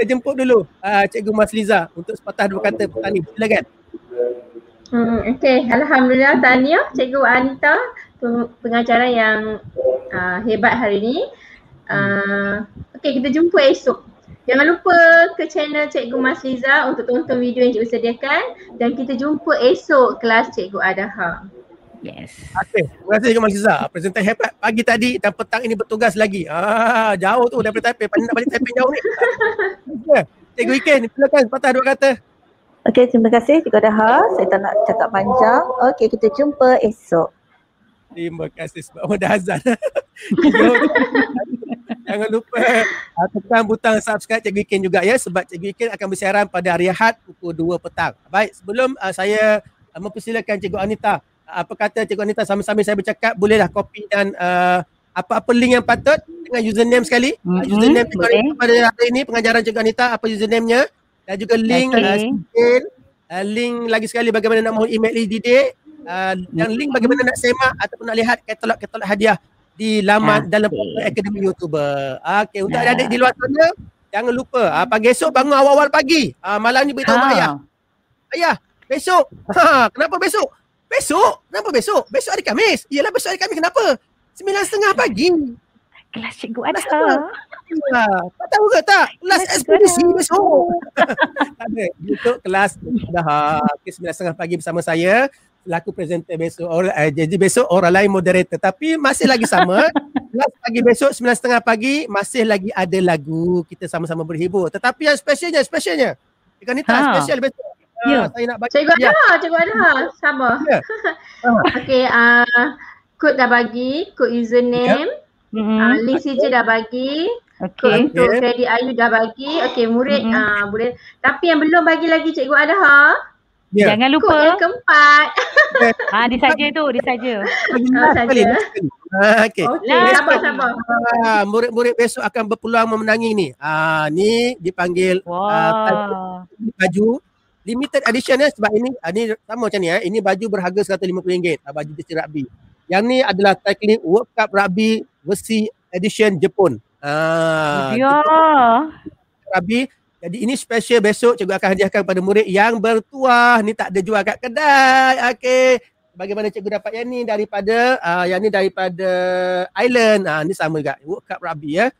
Speaker 2: kita jemput dulu uh, Cikgu Liza untuk sepatah dua kata petang ni. Silakan.
Speaker 3: Hmm, okay. Alhamdulillah Tania, Cikgu Anita pengacara yang uh, hebat hari ini. Uh, ah, okay kita jumpa esok. Jangan lupa ke channel Cikgu Mas Liza untuk tonton video yang cikgu sediakan dan kita jumpa esok kelas Cikgu Adha. Okay.
Speaker 2: Yes. Okey. Terima kasih Kak Presenter hebat pagi tadi dan petang ini bertugas lagi. Ah, jauh tu daripada Taipei. Pandai nak balik Taipei jauh ni. Cikgu Iken, silakan sepatah dua kata.
Speaker 3: Okay, terima kasih Cikgu Daha. Saya tak nak cakap panjang. Okay, kita jumpa esok.
Speaker 2: Terima kasih sebab oh, dah azan.
Speaker 3: Jangan lupa
Speaker 2: ah, tekan butang subscribe Cikgu Iken juga ya sebab Cikgu Iken akan bersiaran pada hari Ahad pukul 2 petang. Baik, sebelum uh, saya uh, mempersilakan Cikgu Anita apa kata Cikgu Anita sambil-sambil saya bercakap bolehlah copy dan uh, apa-apa link yang patut dengan username sekali. Mm-hmm. Username Cikgu Anita okay. pada hari ini pengajaran Cikgu Anita apa username-nya dan juga link okay. Uh, uh, link lagi sekali bagaimana nak mahu email ID dia uh, dan mm-hmm. link bagaimana nak semak ataupun nak lihat katalog-katalog hadiah di laman okay. Ah, dalam portal Akademi YouTuber. Okey, untuk yeah. adik di luar sana jangan lupa uh, pagi esok bangun awal-awal pagi. Uh, malam ni beritahu ah. ayah. Ayah, besok. Ha, kenapa besok? Besok? Kenapa besok? Besok hari Kamis. Iyalah besok hari Kamis. Kenapa? Sembilan setengah pagi. Kelas cikgu ada.
Speaker 3: Tak
Speaker 2: tahu ke tak? Kelas ekspedisi besok. tak ada. Untuk kelas dah sembilan setengah pagi bersama saya. Laku presenter besok. Eh, jadi besok orang lain moderator. Tapi masih lagi sama. Kelas pagi besok sembilan setengah pagi masih lagi ada lagu. Kita sama-sama berhibur. Tetapi yang spesialnya, spesialnya. Ikan ni tak ha. spesial
Speaker 3: besok ya. Ah, saya nak bagi. Cikgu ya. Anah, Cikgu Anah. Ya. Sama. Ya. Okey, uh, ah, kod dah bagi, kod username. Ya. Mm-hmm. Uh, Lee Sijil dah bagi.
Speaker 1: Okay. Untuk okay.
Speaker 3: Freddy Ayu dah bagi. Okay murid mm-hmm. uh, boleh. Tapi yang belum bagi lagi Cikgu Adha. Yeah. Jangan lupa. Kod yang keempat. Ha di saja tu, di saja.
Speaker 1: Oh, okay. okay. Sabar, sabar.
Speaker 2: Uh, murid-murid besok akan berpeluang memenangi ni. Ah, ni dipanggil wow. uh, baju limited edition eh sebab ini ah, ini sama macam ni eh ini baju berharga RM150 ah, baju jersey rugby yang ni adalah tackling world cup rugby versi edition Jepun ah ya rugby jadi ini special besok cikgu akan hadiahkan kepada murid yang bertuah ni tak ada jual kat kedai okey bagaimana cikgu dapat yang ni daripada uh, yang ni daripada island ah uh, ni sama juga world cup rugby ya eh.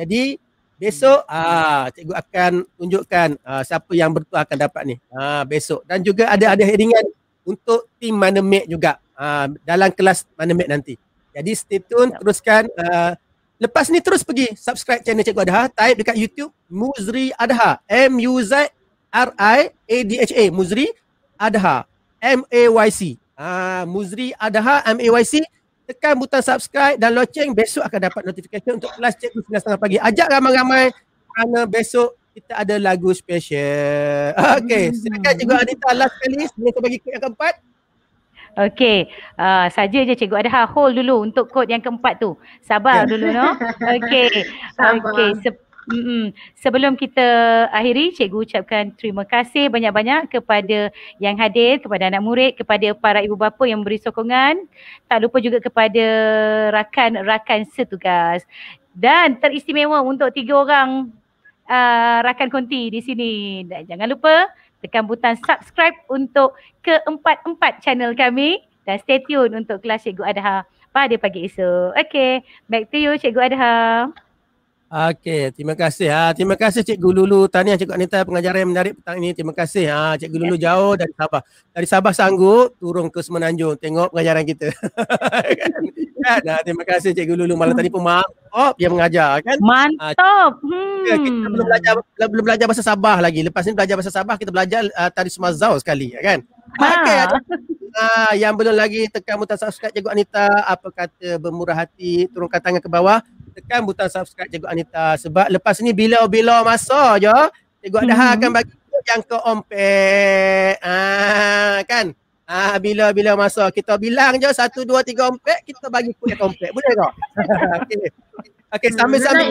Speaker 2: jadi Besok ah cikgu akan tunjukkan ah, siapa yang bertuah akan dapat ni. Ah besok dan juga ada ada headingan untuk tim mana mek juga ah, dalam kelas mana mek nanti. Jadi stay tune ya. teruskan ah, lepas ni terus pergi subscribe channel cikgu Adha, type dekat YouTube Muzri Adha M U Z R I A D H A Muzri Adha M A Y C. Ah Muzri Adha M A Y C tekan butang subscribe dan loceng besok akan dapat notifikasi untuk kelas cikgu setengah pagi. Ajak ramai-ramai kerana besok kita ada lagu special. Okey, hmm. silakan cikgu Anita last kali sebelum kita bagi kod yang keempat.
Speaker 4: Okey, uh, saja je cikgu ada hold dulu untuk kod yang keempat tu. Sabar yeah. dulu no. Okey. Okey, Mm-mm. Sebelum kita akhiri, cikgu ucapkan terima kasih banyak-banyak kepada yang hadir, kepada anak murid, kepada para ibu bapa yang beri sokongan. Tak lupa juga kepada rakan-rakan setugas. Dan teristimewa untuk tiga orang uh, rakan konti di sini. Dan jangan lupa tekan butang subscribe untuk keempat-empat channel kami dan stay tune untuk kelas Cikgu Adha pada pagi esok. Okay, back to you Cikgu
Speaker 2: Adha. Okey, terima kasih. Ha, terima kasih Cikgu Lulu. Tahniah Cikgu Anita pengajaran yang menarik petang ini. Terima kasih. Ha, Cikgu Lulu ya. jauh dari Sabah. Dari Sabah sanggup turun ke Semenanjung tengok pengajaran kita. kan? Nah, terima kasih Cikgu Lulu malam tadi pun mak. Oh, dia mengajar kan? Mantap. Ha, kita hmm. belum belajar belum belajar bahasa Sabah lagi. Lepas ni belajar bahasa Sabah kita belajar uh, tadi Semazau sekali ya kan? Ha. Okay, uh, yang belum lagi tekan butang subscribe Cikgu Anita apa kata bermurah hati turunkan tangan ke bawah tekan butang subscribe Cikgu Anita sebab lepas ni bila-bila masa je Cikgu Adha hmm. akan bagi yang ke ompek. Ah kan? Ah bila-bila masa kita bilang je satu dua tiga ompek kita bagi kuih ompek. Boleh tak? okay okay hmm. sambil-sambil.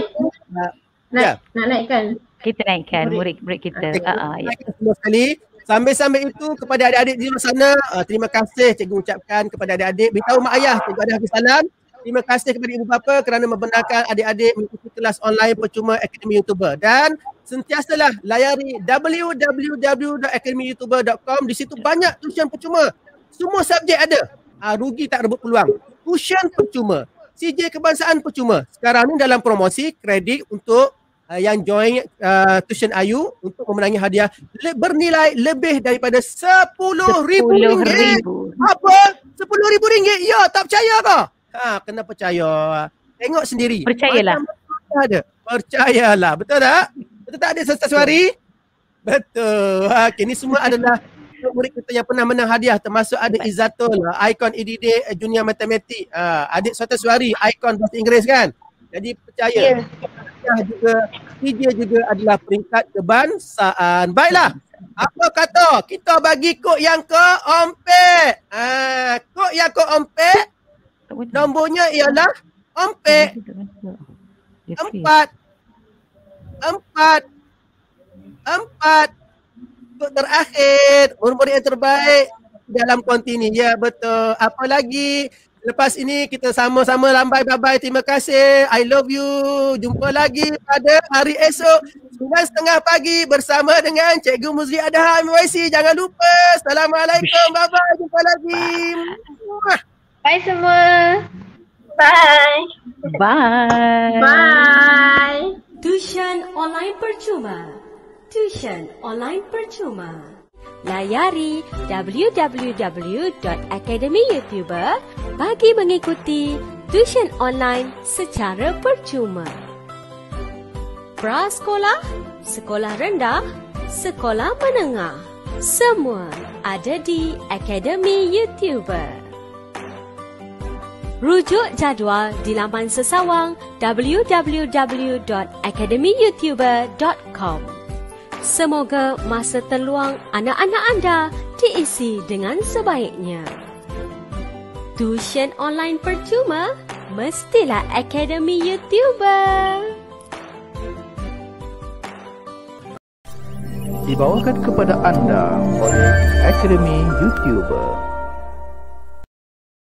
Speaker 2: Nak naik. Ya. nak naikkan.
Speaker 4: Kita naikkan murid murid kita. Ha ah ya.
Speaker 2: Sekali sambil-sambil itu kepada adik-adik di sana ah, terima kasih cikgu ucapkan kepada adik-adik beritahu mak ayah cikgu ada salam. Terima kasih kepada ibu bapa kerana membenarkan adik-adik mengikuti kelas online percuma Akademi YouTuber dan sentiasalah layari www.akademiyoutuber.com di situ banyak tuition percuma. Semua subjek ada. Ha, rugi tak rebut peluang. Tuition percuma. CJ Kebangsaan percuma. Sekarang ni dalam promosi kredit untuk Uh, yang join uh, tuition ayu untuk memenangi hadiah le- bernilai lebih daripada RM10,000. Apa? RM10,000? Ya, tak percaya kah? Ha, kena percaya. Tengok sendiri. Percayalah. Macam ada. Percayalah. Betul tak? Betul tak ada sesuatu suari? Betul. Ha, okay. Ini semua adalah murid kita yang pernah menang hadiah termasuk ada Izatul, ikon EDD Junior Matematik. Ha, adik suatu suari, ikon bahasa Inggeris kan? Jadi percaya. Yeah. Ya. juga, dia juga adalah peringkat kebangsaan. Baiklah. Apa kata kita bagi kok yang ke ompek? Ha, kok yang ke ompek? Nombornya ialah empat. Empat. Empat. Empat. Untuk terakhir, umur yang terbaik dalam kontini. Ya, betul. Apa lagi? Lepas ini kita sama-sama lambai babai. Terima kasih. I love you. Jumpa lagi pada hari esok. 9.30 pagi bersama dengan Cikgu Muzli Adham MYC. Jangan lupa. Assalamualaikum. Bye-bye. Jumpa lagi.
Speaker 5: Bye. Bye semua. Bye. Bye. Bye. Tuition online percuma. Tuition online percuma. Layari www.academyyoutuber bagi mengikuti tuition online secara percuma. Prasekolah, sekolah rendah, sekolah menengah. Semua ada di Academy YouTuber. Rujuk jadual di laman sesawang www.academyyoutuber.com Semoga masa terluang anak-anak anda diisi dengan sebaiknya. Tuisyen online percuma? Mestilah Academy Youtuber!
Speaker 1: Dibawakan kepada anda oleh Academy Youtuber.